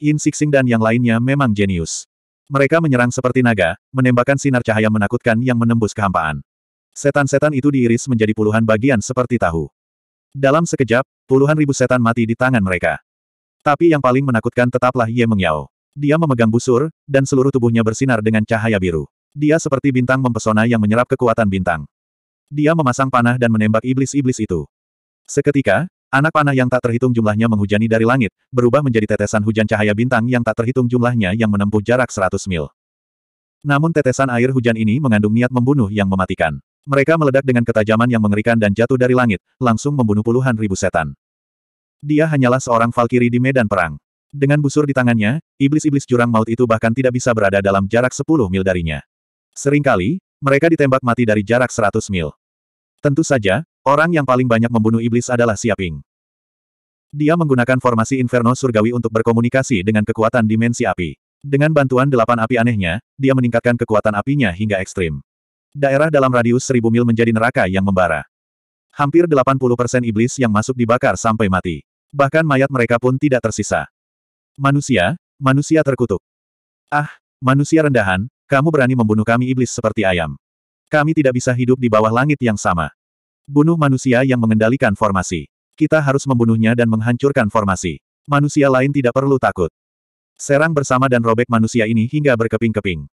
Yin Sixing dan yang lainnya memang jenius. Mereka menyerang seperti naga, menembakkan sinar cahaya menakutkan yang menembus kehampaan. Setan-setan itu diiris menjadi puluhan bagian seperti tahu. Dalam sekejap, puluhan ribu setan mati di tangan mereka. Tapi yang paling menakutkan tetaplah Ye Mengyao. Dia memegang busur, dan seluruh tubuhnya bersinar dengan cahaya biru. Dia seperti bintang mempesona yang menyerap kekuatan bintang. Dia memasang panah dan menembak iblis-iblis itu. Seketika, Anak panah yang tak terhitung jumlahnya menghujani dari langit, berubah menjadi tetesan hujan cahaya bintang yang tak terhitung jumlahnya yang menempuh jarak 100 mil. Namun tetesan air hujan ini mengandung niat membunuh yang mematikan. Mereka meledak dengan ketajaman yang mengerikan dan jatuh dari langit, langsung membunuh puluhan ribu setan. Dia hanyalah seorang valkiri di medan perang. Dengan busur di tangannya, iblis-iblis jurang maut itu bahkan tidak bisa berada dalam jarak 10 mil darinya. Seringkali, mereka ditembak mati dari jarak 100 mil. Tentu saja, Orang yang paling banyak membunuh iblis adalah Siaping. Dia menggunakan formasi Inferno Surgawi untuk berkomunikasi dengan kekuatan dimensi api. Dengan bantuan delapan api anehnya, dia meningkatkan kekuatan apinya hingga ekstrim. Daerah dalam radius seribu mil menjadi neraka yang membara. Hampir 80% iblis yang masuk dibakar sampai mati. Bahkan mayat mereka pun tidak tersisa. Manusia, manusia terkutuk. Ah, manusia rendahan, kamu berani membunuh kami iblis seperti ayam. Kami tidak bisa hidup di bawah langit yang sama. Bunuh manusia yang mengendalikan formasi. Kita harus membunuhnya dan menghancurkan formasi. Manusia lain tidak perlu takut. Serang bersama dan robek manusia ini hingga berkeping-keping.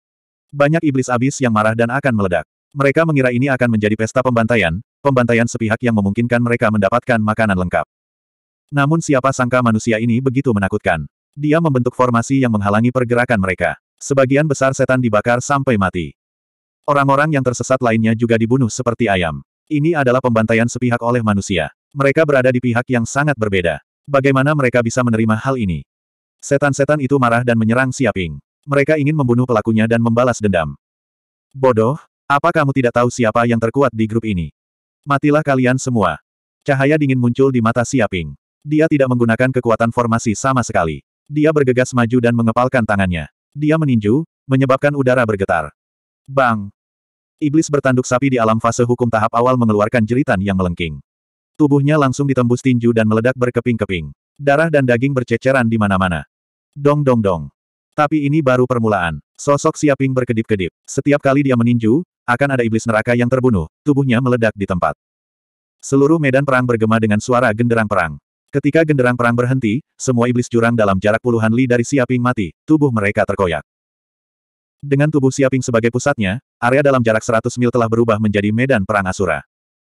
Banyak iblis abis yang marah dan akan meledak. Mereka mengira ini akan menjadi pesta pembantaian, pembantaian sepihak yang memungkinkan mereka mendapatkan makanan lengkap. Namun siapa sangka manusia ini begitu menakutkan. Dia membentuk formasi yang menghalangi pergerakan mereka. Sebagian besar setan dibakar sampai mati. Orang-orang yang tersesat lainnya juga dibunuh seperti ayam. Ini adalah pembantaian sepihak oleh manusia. Mereka berada di pihak yang sangat berbeda. Bagaimana mereka bisa menerima hal ini? Setan-setan itu marah dan menyerang Siaping. Mereka ingin membunuh pelakunya dan membalas dendam. Bodoh, apa kamu tidak tahu siapa yang terkuat di grup ini? Matilah kalian semua. Cahaya dingin muncul di mata Siaping. Dia tidak menggunakan kekuatan formasi sama sekali. Dia bergegas maju dan mengepalkan tangannya. Dia meninju, menyebabkan udara bergetar. Bang! Iblis bertanduk sapi di alam fase hukum tahap awal mengeluarkan jeritan yang melengking. Tubuhnya langsung ditembus tinju dan meledak berkeping-keping. Darah dan daging berceceran di mana-mana. Dong dong dong. Tapi ini baru permulaan. Sosok Siaping berkedip-kedip. Setiap kali dia meninju, akan ada iblis neraka yang terbunuh, tubuhnya meledak di tempat. Seluruh medan perang bergema dengan suara genderang perang. Ketika genderang perang berhenti, semua iblis jurang dalam jarak puluhan li dari Siaping mati, tubuh mereka terkoyak. Dengan tubuh Siaping sebagai pusatnya, area dalam jarak 100 mil telah berubah menjadi medan perang Asura.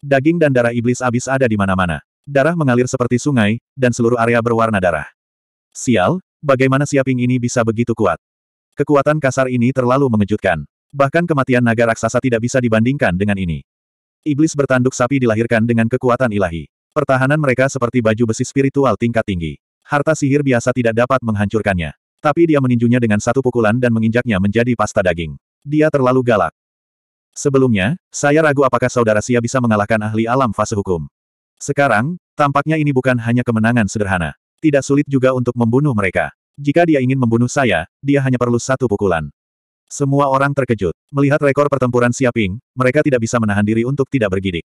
Daging dan darah iblis abis ada di mana-mana. Darah mengalir seperti sungai, dan seluruh area berwarna darah. Sial, bagaimana Siaping ini bisa begitu kuat? Kekuatan kasar ini terlalu mengejutkan. Bahkan kematian naga raksasa tidak bisa dibandingkan dengan ini. Iblis bertanduk sapi dilahirkan dengan kekuatan ilahi. Pertahanan mereka seperti baju besi spiritual tingkat tinggi. Harta sihir biasa tidak dapat menghancurkannya. Tapi dia meninjunya dengan satu pukulan dan menginjaknya menjadi pasta daging. Dia terlalu galak. Sebelumnya, saya ragu apakah saudara Sia bisa mengalahkan ahli alam fase hukum. Sekarang, tampaknya ini bukan hanya kemenangan sederhana. Tidak sulit juga untuk membunuh mereka. Jika dia ingin membunuh saya, dia hanya perlu satu pukulan. Semua orang terkejut. Melihat rekor pertempuran Siaping, mereka tidak bisa menahan diri untuk tidak bergidik.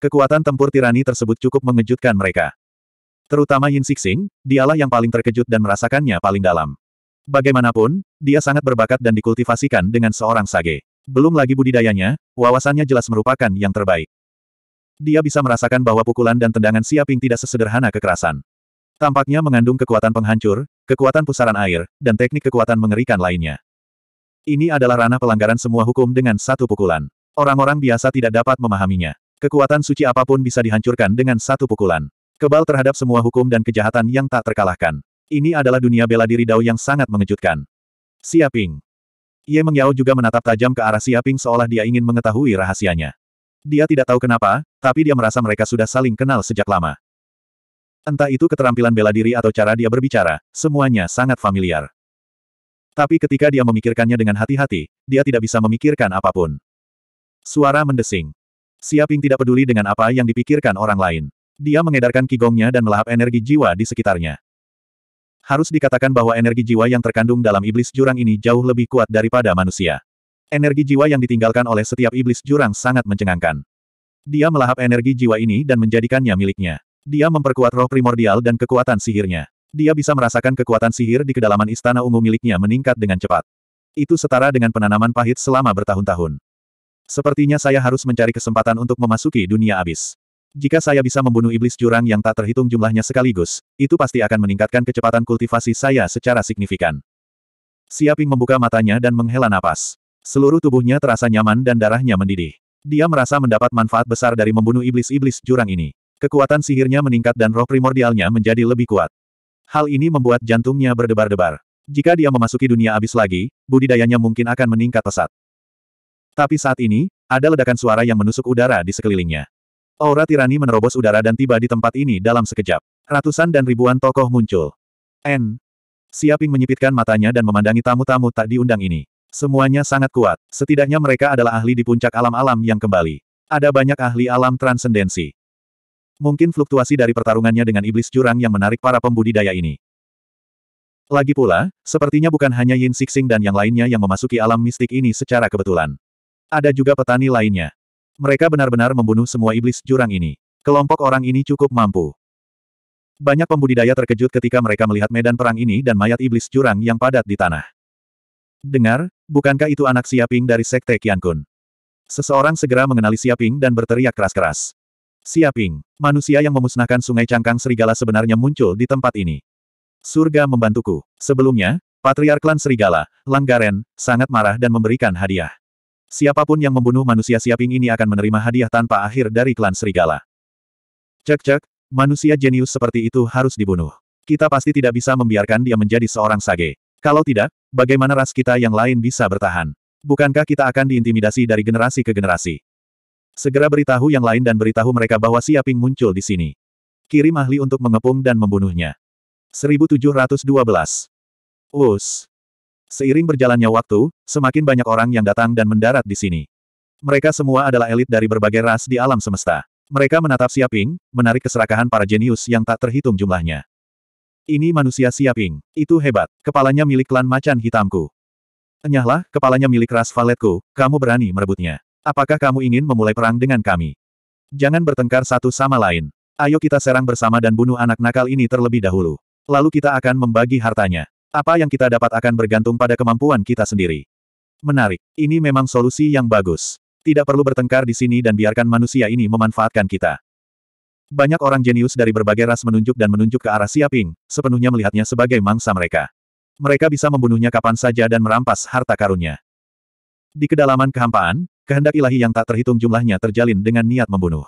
Kekuatan tempur tirani tersebut cukup mengejutkan mereka. Terutama Yin Sixing, dialah yang paling terkejut dan merasakannya paling dalam. Bagaimanapun, dia sangat berbakat dan dikultivasikan dengan seorang sage. Belum lagi budidayanya, wawasannya jelas merupakan yang terbaik. Dia bisa merasakan bahwa pukulan dan tendangan Siaping tidak sesederhana kekerasan. Tampaknya mengandung kekuatan penghancur, kekuatan pusaran air, dan teknik kekuatan mengerikan lainnya. Ini adalah ranah pelanggaran semua hukum dengan satu pukulan. Orang-orang biasa tidak dapat memahaminya. Kekuatan suci apapun bisa dihancurkan dengan satu pukulan. Kebal terhadap semua hukum dan kejahatan yang tak terkalahkan. Ini adalah dunia bela diri Dao yang sangat mengejutkan. Siaping. Ye Mengyao juga menatap tajam ke arah Siaping seolah dia ingin mengetahui rahasianya. Dia tidak tahu kenapa, tapi dia merasa mereka sudah saling kenal sejak lama. Entah itu keterampilan bela diri atau cara dia berbicara, semuanya sangat familiar. Tapi ketika dia memikirkannya dengan hati-hati, dia tidak bisa memikirkan apapun. Suara mendesing. Siaping tidak peduli dengan apa yang dipikirkan orang lain. Dia mengedarkan kigongnya dan melahap energi jiwa di sekitarnya. Harus dikatakan bahwa energi jiwa yang terkandung dalam iblis jurang ini jauh lebih kuat daripada manusia. Energi jiwa yang ditinggalkan oleh setiap iblis jurang sangat mencengangkan. Dia melahap energi jiwa ini dan menjadikannya miliknya. Dia memperkuat roh primordial dan kekuatan sihirnya. Dia bisa merasakan kekuatan sihir di kedalaman istana ungu miliknya meningkat dengan cepat. Itu setara dengan penanaman pahit selama bertahun-tahun. Sepertinya saya harus mencari kesempatan untuk memasuki dunia abis. Jika saya bisa membunuh iblis jurang yang tak terhitung jumlahnya sekaligus, itu pasti akan meningkatkan kecepatan kultivasi saya secara signifikan. Siaping membuka matanya dan menghela napas. Seluruh tubuhnya terasa nyaman dan darahnya mendidih. Dia merasa mendapat manfaat besar dari membunuh iblis-iblis jurang ini. Kekuatan sihirnya meningkat dan roh primordialnya menjadi lebih kuat. Hal ini membuat jantungnya berdebar-debar. Jika dia memasuki dunia abis lagi, budidayanya mungkin akan meningkat pesat. Tapi saat ini, ada ledakan suara yang menusuk udara di sekelilingnya. Aura tirani menerobos udara dan tiba di tempat ini dalam sekejap. Ratusan dan ribuan tokoh muncul. N. Siaping menyipitkan matanya dan memandangi tamu-tamu tak diundang ini. Semuanya sangat kuat. Setidaknya mereka adalah ahli di puncak alam-alam yang kembali. Ada banyak ahli alam transendensi. Mungkin fluktuasi dari pertarungannya dengan iblis jurang yang menarik para pembudidaya ini. Lagi pula, sepertinya bukan hanya Yin Sixing dan yang lainnya yang memasuki alam mistik ini secara kebetulan. Ada juga petani lainnya. Mereka benar-benar membunuh semua iblis jurang ini. Kelompok orang ini cukup mampu. Banyak pembudidaya terkejut ketika mereka melihat medan perang ini dan mayat iblis jurang yang padat di tanah. Dengar, bukankah itu anak Siaping dari Sekte Qiankun? Seseorang segera mengenali Siaping dan berteriak keras-keras. Siaping, manusia yang memusnahkan sungai cangkang serigala sebenarnya muncul di tempat ini. Surga membantuku. Sebelumnya, Patriark Klan Serigala, Langgaren, sangat marah dan memberikan hadiah. Siapapun yang membunuh manusia siaping ini akan menerima hadiah tanpa akhir dari klan Serigala. Cek-cek, manusia jenius seperti itu harus dibunuh. Kita pasti tidak bisa membiarkan dia menjadi seorang sage. Kalau tidak, bagaimana ras kita yang lain bisa bertahan? Bukankah kita akan diintimidasi dari generasi ke generasi? Segera beritahu yang lain dan beritahu mereka bahwa Siaping muncul di sini. Kirim ahli untuk mengepung dan membunuhnya. 1712 Us Seiring berjalannya waktu, semakin banyak orang yang datang dan mendarat di sini. Mereka semua adalah elit dari berbagai ras di alam semesta. Mereka menatap Siaping, menarik keserakahan para jenius yang tak terhitung jumlahnya. Ini manusia Siaping. Itu hebat. Kepalanya milik klan macan hitamku. Enyahlah, kepalanya milik ras valetku, kamu berani merebutnya. Apakah kamu ingin memulai perang dengan kami? Jangan bertengkar satu sama lain. Ayo kita serang bersama dan bunuh anak nakal ini terlebih dahulu. Lalu kita akan membagi hartanya. Apa yang kita dapat akan bergantung pada kemampuan kita sendiri. Menarik. Ini memang solusi yang bagus. Tidak perlu bertengkar di sini dan biarkan manusia ini memanfaatkan kita. Banyak orang jenius dari berbagai ras menunjuk dan menunjuk ke arah Siaping, sepenuhnya melihatnya sebagai mangsa mereka. Mereka bisa membunuhnya kapan saja dan merampas harta karunnya. Di kedalaman kehampaan, kehendak ilahi yang tak terhitung jumlahnya terjalin dengan niat membunuh.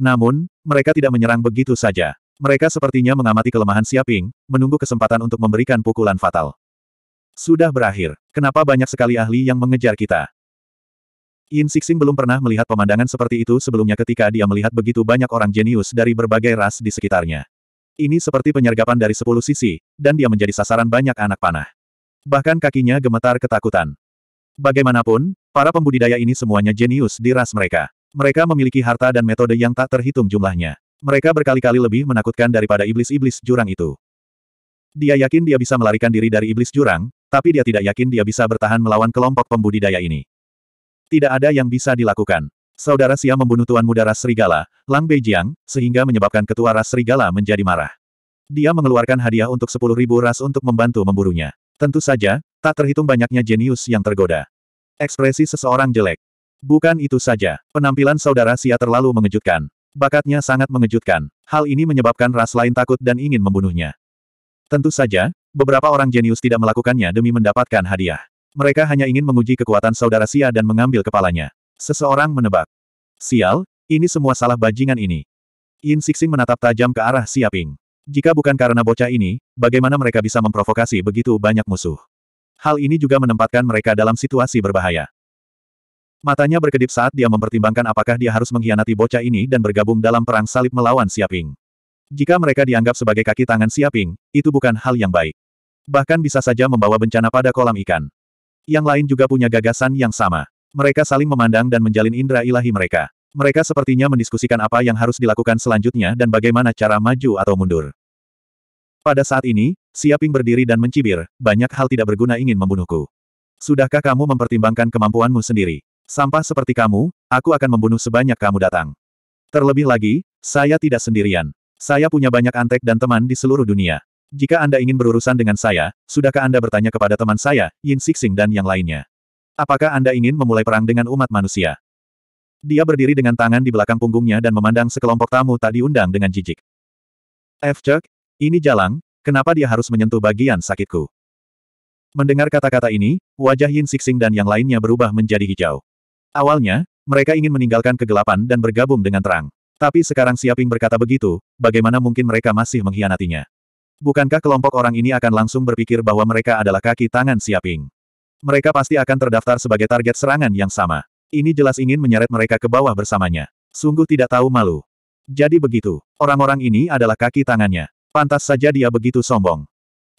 Namun, mereka tidak menyerang begitu saja. Mereka sepertinya mengamati kelemahan Siaping, menunggu kesempatan untuk memberikan pukulan fatal. Sudah berakhir. Kenapa banyak sekali ahli yang mengejar kita? Yin Sixing belum pernah melihat pemandangan seperti itu sebelumnya ketika dia melihat begitu banyak orang jenius dari berbagai ras di sekitarnya. Ini seperti penyergapan dari sepuluh sisi, dan dia menjadi sasaran banyak anak panah. Bahkan kakinya gemetar ketakutan. Bagaimanapun, para pembudidaya ini semuanya jenius di ras mereka. Mereka memiliki harta dan metode yang tak terhitung jumlahnya. Mereka berkali-kali lebih menakutkan daripada iblis-iblis jurang itu. Dia yakin dia bisa melarikan diri dari iblis jurang, tapi dia tidak yakin dia bisa bertahan melawan kelompok pembudidaya ini. Tidak ada yang bisa dilakukan. Saudara Xia membunuh tuan muda ras serigala, Lang Beijiang, sehingga menyebabkan ketua ras serigala menjadi marah. Dia mengeluarkan hadiah untuk 10.000 ras untuk membantu memburunya. Tentu saja, tak terhitung banyaknya jenius yang tergoda. Ekspresi seseorang jelek. Bukan itu saja, penampilan saudara Xia terlalu mengejutkan. Bakatnya sangat mengejutkan. Hal ini menyebabkan ras lain takut dan ingin membunuhnya. Tentu saja, beberapa orang jenius tidak melakukannya demi mendapatkan hadiah. Mereka hanya ingin menguji kekuatan saudara Sia dan mengambil kepalanya. Seseorang menebak. Sial, ini semua salah bajingan ini. Yin Sixing menatap tajam ke arah Xia Ping. Jika bukan karena bocah ini, bagaimana mereka bisa memprovokasi begitu banyak musuh? Hal ini juga menempatkan mereka dalam situasi berbahaya. Matanya berkedip saat dia mempertimbangkan apakah dia harus mengkhianati bocah ini dan bergabung dalam perang salib melawan Siaping. Jika mereka dianggap sebagai kaki tangan Siaping, itu bukan hal yang baik. Bahkan bisa saja membawa bencana pada kolam ikan. Yang lain juga punya gagasan yang sama. Mereka saling memandang dan menjalin indera ilahi mereka. Mereka sepertinya mendiskusikan apa yang harus dilakukan selanjutnya dan bagaimana cara maju atau mundur. Pada saat ini, Siaping berdiri dan mencibir, banyak hal tidak berguna ingin membunuhku. Sudahkah kamu mempertimbangkan kemampuanmu sendiri? Sampah seperti kamu, aku akan membunuh sebanyak kamu datang. Terlebih lagi, saya tidak sendirian. Saya punya banyak antek dan teman di seluruh dunia. Jika Anda ingin berurusan dengan saya, sudahkah Anda bertanya kepada teman saya, Yin Sixing dan yang lainnya? Apakah Anda ingin memulai perang dengan umat manusia? Dia berdiri dengan tangan di belakang punggungnya dan memandang sekelompok tamu tak diundang dengan jijik. F. Chuck, ini jalang, kenapa dia harus menyentuh bagian sakitku? Mendengar kata-kata ini, wajah Yin Sixing dan yang lainnya berubah menjadi hijau. Awalnya, mereka ingin meninggalkan kegelapan dan bergabung dengan terang. Tapi sekarang Siaping berkata begitu, bagaimana mungkin mereka masih mengkhianatinya? Bukankah kelompok orang ini akan langsung berpikir bahwa mereka adalah kaki tangan Siaping? Mereka pasti akan terdaftar sebagai target serangan yang sama. Ini jelas ingin menyeret mereka ke bawah bersamanya. Sungguh tidak tahu malu. Jadi begitu, orang-orang ini adalah kaki tangannya. Pantas saja dia begitu sombong.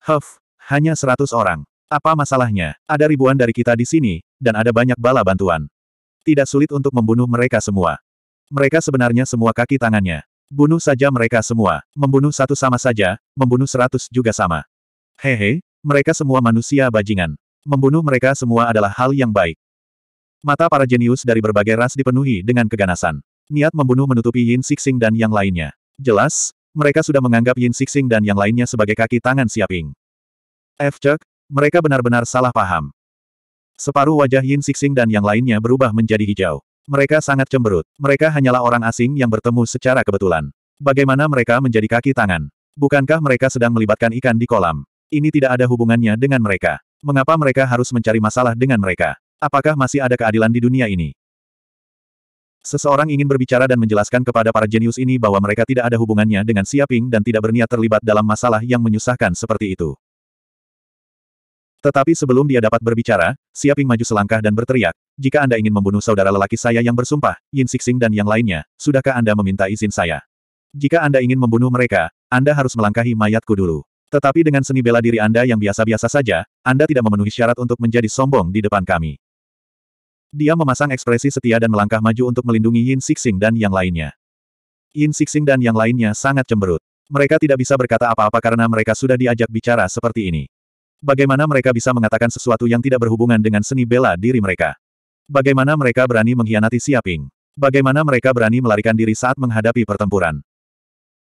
Huff, hanya seratus orang. Apa masalahnya? Ada ribuan dari kita di sini, dan ada banyak bala bantuan. Tidak sulit untuk membunuh mereka semua. Mereka sebenarnya semua kaki tangannya. Bunuh saja mereka semua. Membunuh satu sama saja, membunuh seratus juga sama. Hehe, mereka semua manusia bajingan. Membunuh mereka semua adalah hal yang baik. Mata para jenius dari berbagai ras dipenuhi dengan keganasan. Niat membunuh menutupi Yin Sixing dan yang lainnya. Jelas, mereka sudah menganggap Yin Sixing dan yang lainnya sebagai kaki tangan Siaping. F. Chek, mereka benar-benar salah paham. Separuh wajah Yin Sixing dan yang lainnya berubah menjadi hijau. Mereka sangat cemberut. Mereka hanyalah orang asing yang bertemu secara kebetulan. Bagaimana mereka menjadi kaki tangan? Bukankah mereka sedang melibatkan ikan di kolam? Ini tidak ada hubungannya dengan mereka. Mengapa mereka harus mencari masalah dengan mereka? Apakah masih ada keadilan di dunia ini? Seseorang ingin berbicara dan menjelaskan kepada para jenius ini bahwa mereka tidak ada hubungannya dengan Siaping dan tidak berniat terlibat dalam masalah yang menyusahkan seperti itu. Tetapi sebelum dia dapat berbicara, Siaping maju selangkah dan berteriak, jika Anda ingin membunuh saudara lelaki saya yang bersumpah, Yin Sixing dan yang lainnya, sudahkah Anda meminta izin saya? Jika Anda ingin membunuh mereka, Anda harus melangkahi mayatku dulu. Tetapi dengan seni bela diri Anda yang biasa-biasa saja, Anda tidak memenuhi syarat untuk menjadi sombong di depan kami. Dia memasang ekspresi setia dan melangkah maju untuk melindungi Yin Sixing dan yang lainnya. Yin Sixing dan yang lainnya sangat cemberut. Mereka tidak bisa berkata apa-apa karena mereka sudah diajak bicara seperti ini. Bagaimana mereka bisa mengatakan sesuatu yang tidak berhubungan dengan seni bela diri mereka? Bagaimana mereka berani mengkhianati Siaping? Bagaimana mereka berani melarikan diri saat menghadapi pertempuran?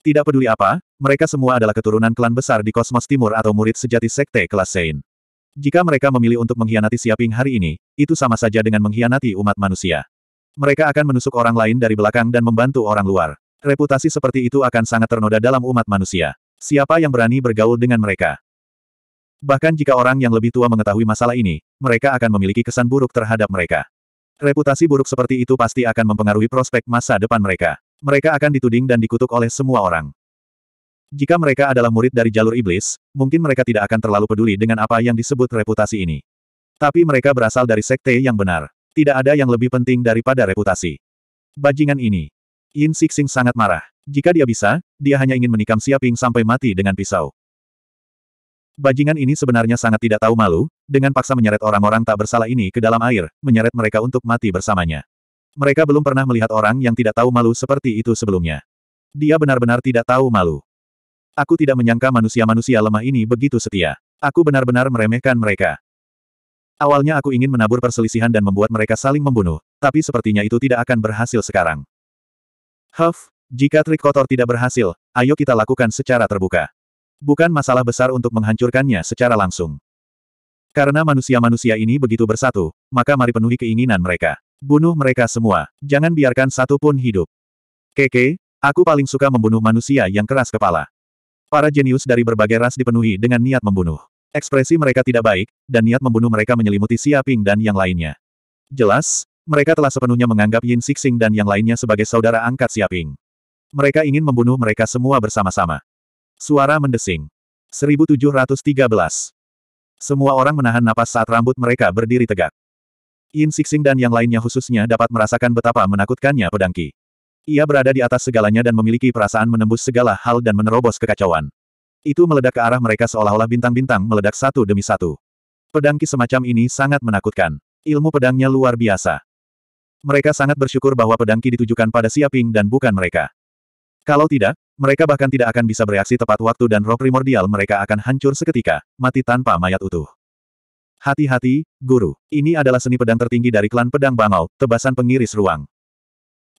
Tidak peduli apa, mereka semua adalah keturunan klan besar di Kosmos Timur atau murid sejati Sekte Kelas Sein. Jika mereka memilih untuk mengkhianati Siaping hari ini, itu sama saja dengan mengkhianati umat manusia. Mereka akan menusuk orang lain dari belakang dan membantu orang luar. Reputasi seperti itu akan sangat ternoda dalam umat manusia. Siapa yang berani bergaul dengan mereka? Bahkan jika orang yang lebih tua mengetahui masalah ini, mereka akan memiliki kesan buruk terhadap mereka. Reputasi buruk seperti itu pasti akan mempengaruhi prospek masa depan mereka. Mereka akan dituding dan dikutuk oleh semua orang. Jika mereka adalah murid dari jalur iblis, mungkin mereka tidak akan terlalu peduli dengan apa yang disebut reputasi ini. Tapi mereka berasal dari sekte yang benar. Tidak ada yang lebih penting daripada reputasi. Bajingan ini. Yin Sixing sangat marah. Jika dia bisa, dia hanya ingin menikam Siaping sampai mati dengan pisau. Bajingan ini sebenarnya sangat tidak tahu malu, dengan paksa menyeret orang-orang tak bersalah ini ke dalam air, menyeret mereka untuk mati bersamanya. Mereka belum pernah melihat orang yang tidak tahu malu seperti itu sebelumnya. Dia benar-benar tidak tahu malu. Aku tidak menyangka manusia-manusia lemah ini begitu setia. Aku benar-benar meremehkan mereka. Awalnya aku ingin menabur perselisihan dan membuat mereka saling membunuh, tapi sepertinya itu tidak akan berhasil sekarang. Huff, jika trik kotor tidak berhasil, ayo kita lakukan secara terbuka. Bukan masalah besar untuk menghancurkannya secara langsung. Karena manusia-manusia ini begitu bersatu, maka mari penuhi keinginan mereka. Bunuh mereka semua, jangan biarkan satu pun hidup. Keke, aku paling suka membunuh manusia yang keras kepala. Para jenius dari berbagai ras dipenuhi dengan niat membunuh. Ekspresi mereka tidak baik, dan niat membunuh mereka menyelimuti Siaping dan yang lainnya. Jelas, mereka telah sepenuhnya menganggap Yin Sixing dan yang lainnya sebagai saudara angkat Siaping. Mereka ingin membunuh mereka semua bersama-sama. Suara mendesing. 1713. Semua orang menahan napas saat rambut mereka berdiri tegak. Yin Sixing dan yang lainnya khususnya dapat merasakan betapa menakutkannya pedang Qi. Ia berada di atas segalanya dan memiliki perasaan menembus segala hal dan menerobos kekacauan. Itu meledak ke arah mereka seolah-olah bintang-bintang meledak satu demi satu. Pedang Qi semacam ini sangat menakutkan. Ilmu pedangnya luar biasa. Mereka sangat bersyukur bahwa pedang Qi ditujukan pada Siaping dan bukan mereka. Kalau tidak, mereka bahkan tidak akan bisa bereaksi tepat waktu dan roh primordial mereka akan hancur seketika, mati tanpa mayat utuh. Hati-hati, guru. Ini adalah seni pedang tertinggi dari klan pedang Bangau, tebasan pengiris ruang.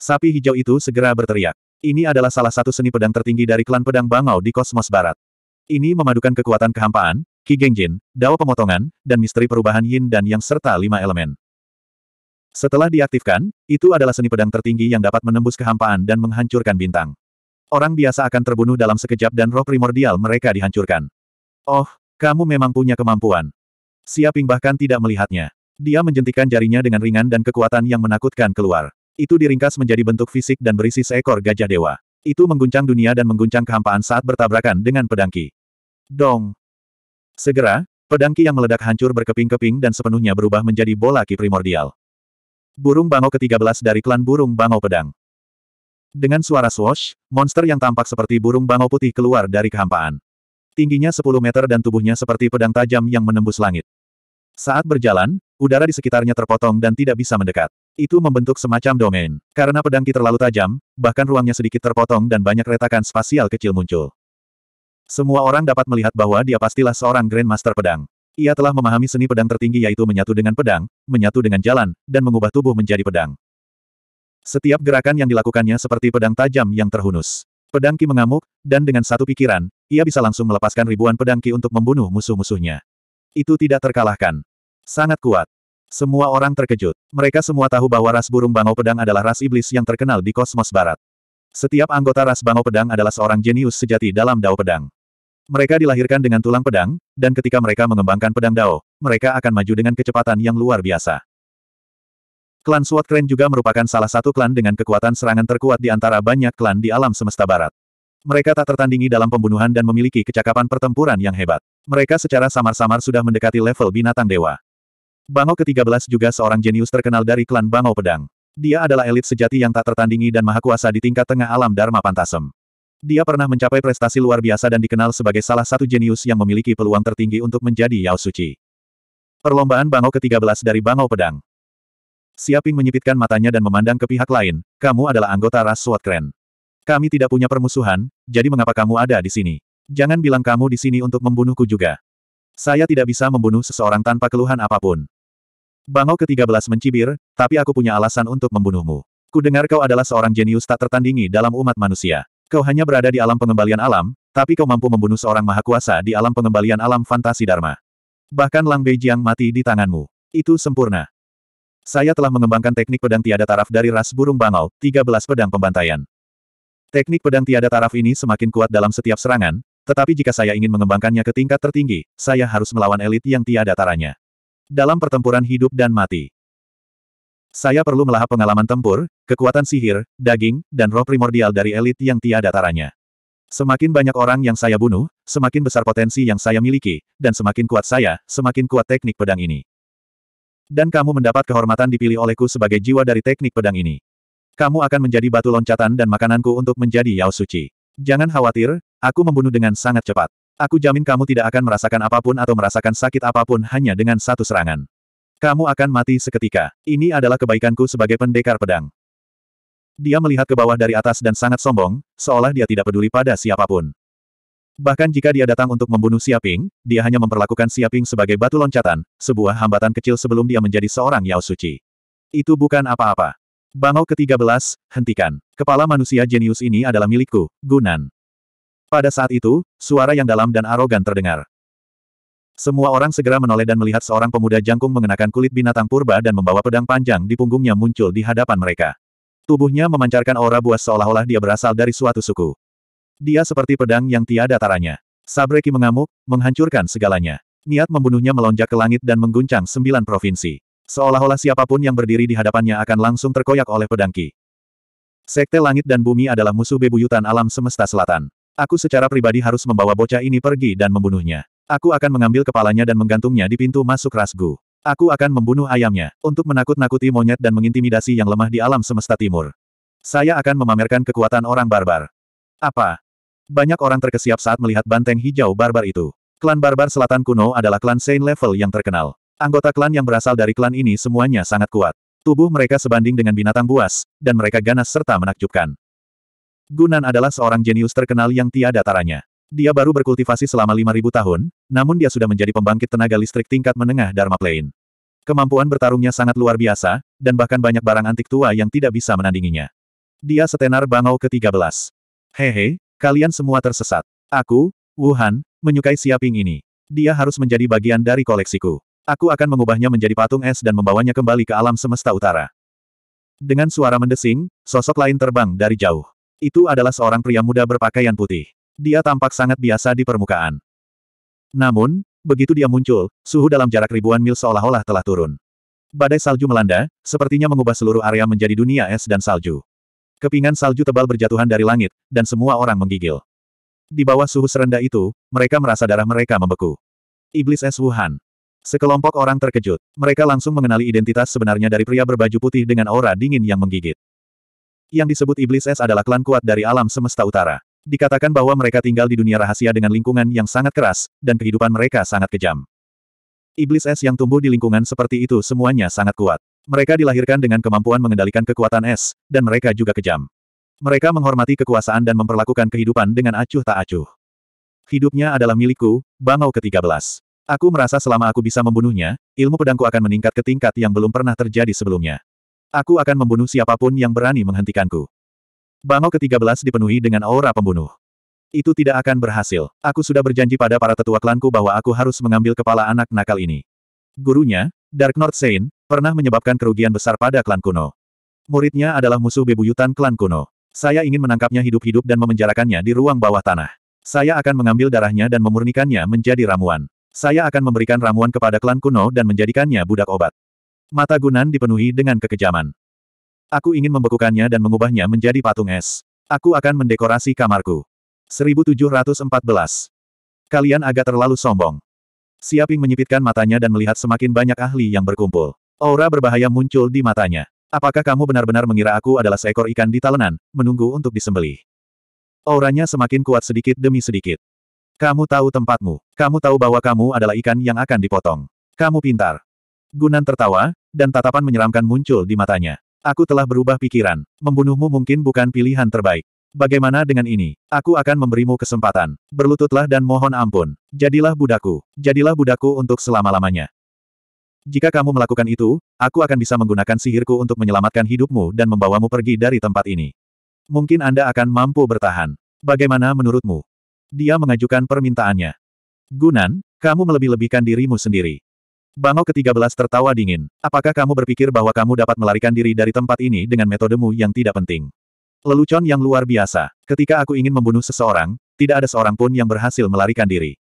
Sapi hijau itu segera berteriak. Ini adalah salah satu seni pedang tertinggi dari klan pedang Bangau di kosmos barat. Ini memadukan kekuatan kehampaan, Ki Gengjin, Dao Pemotongan, dan misteri perubahan Yin dan Yang serta lima elemen. Setelah diaktifkan, itu adalah seni pedang tertinggi yang dapat menembus kehampaan dan menghancurkan bintang. Orang biasa akan terbunuh dalam sekejap dan roh primordial mereka dihancurkan. Oh, kamu memang punya kemampuan. Siaping bahkan tidak melihatnya. Dia menjentikan jarinya dengan ringan dan kekuatan yang menakutkan keluar. Itu diringkas menjadi bentuk fisik dan berisi seekor gajah dewa. Itu mengguncang dunia dan mengguncang kehampaan saat bertabrakan dengan pedangki. Dong! Segera, pedangki yang meledak hancur berkeping-keping dan sepenuhnya berubah menjadi bola Ki primordial. Burung bangau ke-13 dari klan Burung bangau Pedang. Dengan suara swash, monster yang tampak seperti burung bangau putih keluar dari kehampaan. Tingginya 10 meter dan tubuhnya seperti pedang tajam yang menembus langit. Saat berjalan, udara di sekitarnya terpotong dan tidak bisa mendekat. Itu membentuk semacam domain. Karena pedang Ki terlalu tajam, bahkan ruangnya sedikit terpotong dan banyak retakan spasial kecil muncul. Semua orang dapat melihat bahwa dia pastilah seorang Grandmaster pedang. Ia telah memahami seni pedang tertinggi yaitu menyatu dengan pedang, menyatu dengan jalan, dan mengubah tubuh menjadi pedang. Setiap gerakan yang dilakukannya seperti pedang tajam yang terhunus. Pedang Ki mengamuk, dan dengan satu pikiran, ia bisa langsung melepaskan ribuan pedang Ki untuk membunuh musuh-musuhnya. Itu tidak terkalahkan. Sangat kuat. Semua orang terkejut. Mereka semua tahu bahwa ras burung bangau pedang adalah ras iblis yang terkenal di kosmos barat. Setiap anggota ras bangau pedang adalah seorang jenius sejati dalam dao pedang. Mereka dilahirkan dengan tulang pedang, dan ketika mereka mengembangkan pedang dao, mereka akan maju dengan kecepatan yang luar biasa. Klan Suat Clan juga merupakan salah satu klan dengan kekuatan serangan terkuat di antara banyak klan di alam semesta barat. Mereka tak tertandingi dalam pembunuhan dan memiliki kecakapan pertempuran yang hebat. Mereka secara samar-samar sudah mendekati level binatang dewa. Bangau ke-13 juga seorang jenius terkenal dari klan Bangau Pedang. Dia adalah elit sejati yang tak tertandingi dan maha kuasa di tingkat tengah alam Dharma Pantasem. Dia pernah mencapai prestasi luar biasa dan dikenal sebagai salah satu jenius yang memiliki peluang tertinggi untuk menjadi Yao Suci. Perlombaan Bangau ke-13 dari Bangau Pedang Siaping menyipitkan matanya dan memandang ke pihak lain, kamu adalah anggota ras SWAT keren. Kami tidak punya permusuhan, jadi mengapa kamu ada di sini? Jangan bilang kamu di sini untuk membunuhku juga. Saya tidak bisa membunuh seseorang tanpa keluhan apapun. Bangau ke-13 mencibir, tapi aku punya alasan untuk membunuhmu. Kudengar kau adalah seorang jenius tak tertandingi dalam umat manusia. Kau hanya berada di alam pengembalian alam, tapi kau mampu membunuh seorang maha kuasa di alam pengembalian alam fantasi Dharma. Bahkan Lang Beijiang mati di tanganmu. Itu sempurna. Saya telah mengembangkan teknik pedang tiada taraf dari ras burung bangau, 13 pedang pembantaian. Teknik pedang tiada taraf ini semakin kuat dalam setiap serangan, tetapi jika saya ingin mengembangkannya ke tingkat tertinggi, saya harus melawan elit yang tiada taranya. Dalam pertempuran hidup dan mati. Saya perlu melahap pengalaman tempur, kekuatan sihir, daging, dan roh primordial dari elit yang tiada taranya. Semakin banyak orang yang saya bunuh, semakin besar potensi yang saya miliki, dan semakin kuat saya, semakin kuat teknik pedang ini. Dan kamu mendapat kehormatan dipilih olehku sebagai jiwa dari teknik pedang ini. Kamu akan menjadi batu loncatan dan makananku untuk menjadi Yao Suci. Jangan khawatir, aku membunuh dengan sangat cepat. Aku jamin kamu tidak akan merasakan apapun atau merasakan sakit apapun hanya dengan satu serangan. Kamu akan mati seketika. Ini adalah kebaikanku sebagai pendekar pedang. Dia melihat ke bawah dari atas dan sangat sombong, seolah dia tidak peduli pada siapapun. Bahkan jika dia datang untuk membunuh Siaping, dia hanya memperlakukan Siaping sebagai batu loncatan, sebuah hambatan kecil sebelum dia menjadi seorang Yao Suci. Itu bukan apa-apa. Bangau ke-13, hentikan. Kepala manusia jenius ini adalah milikku, Gunan. Pada saat itu, suara yang dalam dan arogan terdengar. Semua orang segera menoleh dan melihat seorang pemuda jangkung mengenakan kulit binatang purba dan membawa pedang panjang di punggungnya muncul di hadapan mereka. Tubuhnya memancarkan aura buas seolah-olah dia berasal dari suatu suku. Dia seperti pedang yang tiada taranya. Sabreki mengamuk, menghancurkan segalanya. Niat membunuhnya melonjak ke langit dan mengguncang sembilan provinsi. Seolah-olah siapapun yang berdiri di hadapannya akan langsung terkoyak oleh pedangki. Sekte langit dan bumi adalah musuh bebuyutan alam semesta selatan. Aku secara pribadi harus membawa bocah ini pergi dan membunuhnya. Aku akan mengambil kepalanya dan menggantungnya di pintu masuk Rasgu. Aku akan membunuh ayamnya, untuk menakut-nakuti monyet dan mengintimidasi yang lemah di alam semesta timur. Saya akan memamerkan kekuatan orang barbar. Apa? Banyak orang terkesiap saat melihat banteng hijau barbar itu. Klan barbar selatan kuno adalah klan Saint level yang terkenal. Anggota klan yang berasal dari klan ini semuanya sangat kuat. Tubuh mereka sebanding dengan binatang buas, dan mereka ganas serta menakjubkan. Gunan adalah seorang jenius terkenal yang tiada taranya. Dia baru berkultivasi selama 5.000 tahun, namun dia sudah menjadi pembangkit tenaga listrik tingkat menengah Dharma Plain. Kemampuan bertarungnya sangat luar biasa, dan bahkan banyak barang antik tua yang tidak bisa menandinginya. Dia setenar bangau ke-13. Hehe, Kalian semua tersesat. Aku, Wuhan, menyukai Siaping ini. Dia harus menjadi bagian dari koleksiku. Aku akan mengubahnya menjadi patung es dan membawanya kembali ke alam semesta utara. Dengan suara mendesing, sosok lain terbang dari jauh. Itu adalah seorang pria muda berpakaian putih. Dia tampak sangat biasa di permukaan. Namun, begitu dia muncul, suhu dalam jarak ribuan mil seolah-olah telah turun. Badai salju melanda, sepertinya mengubah seluruh area menjadi dunia es dan salju. Kepingan salju tebal berjatuhan dari langit, dan semua orang menggigil. Di bawah suhu serendah itu, mereka merasa darah mereka membeku. Iblis Es Wuhan. Sekelompok orang terkejut. Mereka langsung mengenali identitas sebenarnya dari pria berbaju putih dengan aura dingin yang menggigit. Yang disebut Iblis Es adalah klan kuat dari alam semesta utara. Dikatakan bahwa mereka tinggal di dunia rahasia dengan lingkungan yang sangat keras, dan kehidupan mereka sangat kejam. Iblis es yang tumbuh di lingkungan seperti itu semuanya sangat kuat. Mereka dilahirkan dengan kemampuan mengendalikan kekuatan es, dan mereka juga kejam. Mereka menghormati kekuasaan dan memperlakukan kehidupan dengan acuh tak acuh. Hidupnya adalah milikku, Bangau ke-13. Aku merasa selama aku bisa membunuhnya, ilmu pedangku akan meningkat ke tingkat yang belum pernah terjadi sebelumnya. Aku akan membunuh siapapun yang berani menghentikanku. Bangau ke-13 dipenuhi dengan aura pembunuh. Itu tidak akan berhasil. Aku sudah berjanji pada para tetua klanku bahwa aku harus mengambil kepala anak nakal ini. Gurunya, Dark North Saint, pernah menyebabkan kerugian besar pada klan kuno. Muridnya adalah musuh bebuyutan klan kuno. Saya ingin menangkapnya hidup-hidup dan memenjarakannya di ruang bawah tanah. Saya akan mengambil darahnya dan memurnikannya menjadi ramuan. Saya akan memberikan ramuan kepada klan kuno dan menjadikannya budak obat. Mata Gunan dipenuhi dengan kekejaman. Aku ingin membekukannya dan mengubahnya menjadi patung es. Aku akan mendekorasi kamarku. 1714. Kalian agak terlalu sombong. Siaping menyipitkan matanya dan melihat semakin banyak ahli yang berkumpul. Aura berbahaya muncul di matanya. Apakah kamu benar-benar mengira aku adalah seekor ikan di talenan, menunggu untuk disembelih? Auranya semakin kuat sedikit demi sedikit. Kamu tahu tempatmu. Kamu tahu bahwa kamu adalah ikan yang akan dipotong. Kamu pintar. Gunan tertawa, dan tatapan menyeramkan muncul di matanya. Aku telah berubah pikiran. Membunuhmu mungkin bukan pilihan terbaik. Bagaimana dengan ini? Aku akan memberimu kesempatan. Berlututlah dan mohon ampun. Jadilah budaku, Jadilah budaku untuk selama-lamanya. Jika kamu melakukan itu, aku akan bisa menggunakan sihirku untuk menyelamatkan hidupmu dan membawamu pergi dari tempat ini. Mungkin Anda akan mampu bertahan. Bagaimana menurutmu? Dia mengajukan permintaannya. Gunan, kamu melebih-lebihkan dirimu sendiri. Bangau ke-13 tertawa dingin. Apakah kamu berpikir bahwa kamu dapat melarikan diri dari tempat ini dengan metodemu yang tidak penting? Lelucon yang luar biasa. Ketika aku ingin membunuh seseorang, tidak ada seorang pun yang berhasil melarikan diri.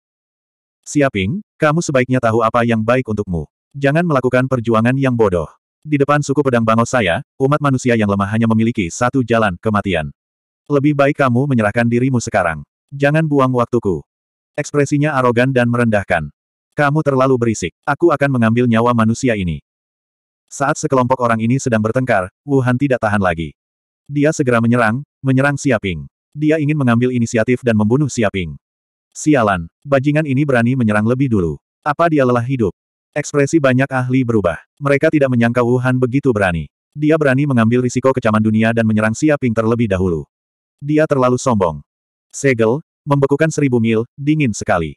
Siaping, kamu sebaiknya tahu apa yang baik untukmu. Jangan melakukan perjuangan yang bodoh. Di depan suku pedang bangau saya, umat manusia yang lemah hanya memiliki satu jalan, kematian. Lebih baik kamu menyerahkan dirimu sekarang. Jangan buang waktuku. Ekspresinya arogan dan merendahkan. Kamu terlalu berisik. Aku akan mengambil nyawa manusia ini. Saat sekelompok orang ini sedang bertengkar, Wuhan tidak tahan lagi. Dia segera menyerang, menyerang Siaping. Dia ingin mengambil inisiatif dan membunuh Siaping. Sialan, bajingan ini berani menyerang lebih dulu. Apa dia lelah hidup? Ekspresi banyak ahli berubah. Mereka tidak menyangka Wuhan begitu berani. Dia berani mengambil risiko kecaman dunia dan menyerang Siaping terlebih dahulu. Dia terlalu sombong. Segel, membekukan seribu mil, dingin sekali.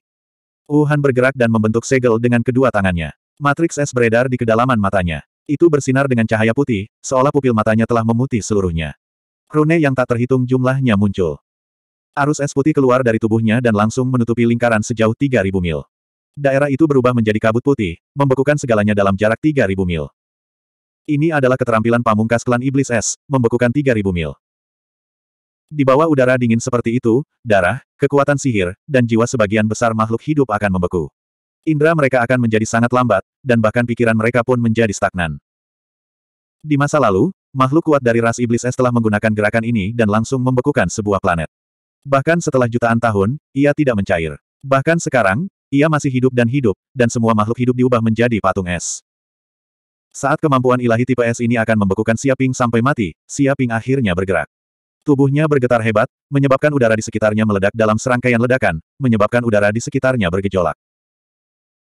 Wuhan bergerak dan membentuk segel dengan kedua tangannya. Matriks es beredar di kedalaman matanya. Itu bersinar dengan cahaya putih, seolah pupil matanya telah memutih seluruhnya. Rune yang tak terhitung jumlahnya muncul. Arus es putih keluar dari tubuhnya dan langsung menutupi lingkaran sejauh 3.000 mil. Daerah itu berubah menjadi kabut putih, membekukan segalanya dalam jarak 3.000 mil. Ini adalah keterampilan pamungkas klan iblis es, membekukan 3.000 mil. Di bawah udara dingin seperti itu, darah, kekuatan sihir, dan jiwa sebagian besar makhluk hidup akan membeku. Indra mereka akan menjadi sangat lambat, dan bahkan pikiran mereka pun menjadi stagnan. Di masa lalu, makhluk kuat dari ras iblis es telah menggunakan gerakan ini dan langsung membekukan sebuah planet. Bahkan setelah jutaan tahun, ia tidak mencair. Bahkan sekarang, ia masih hidup dan hidup, dan semua makhluk hidup diubah menjadi patung es. Saat kemampuan ilahi tipe es ini akan membekukan Siaping sampai mati, Siaping akhirnya bergerak. Tubuhnya bergetar hebat, menyebabkan udara di sekitarnya meledak dalam serangkaian ledakan, menyebabkan udara di sekitarnya bergejolak.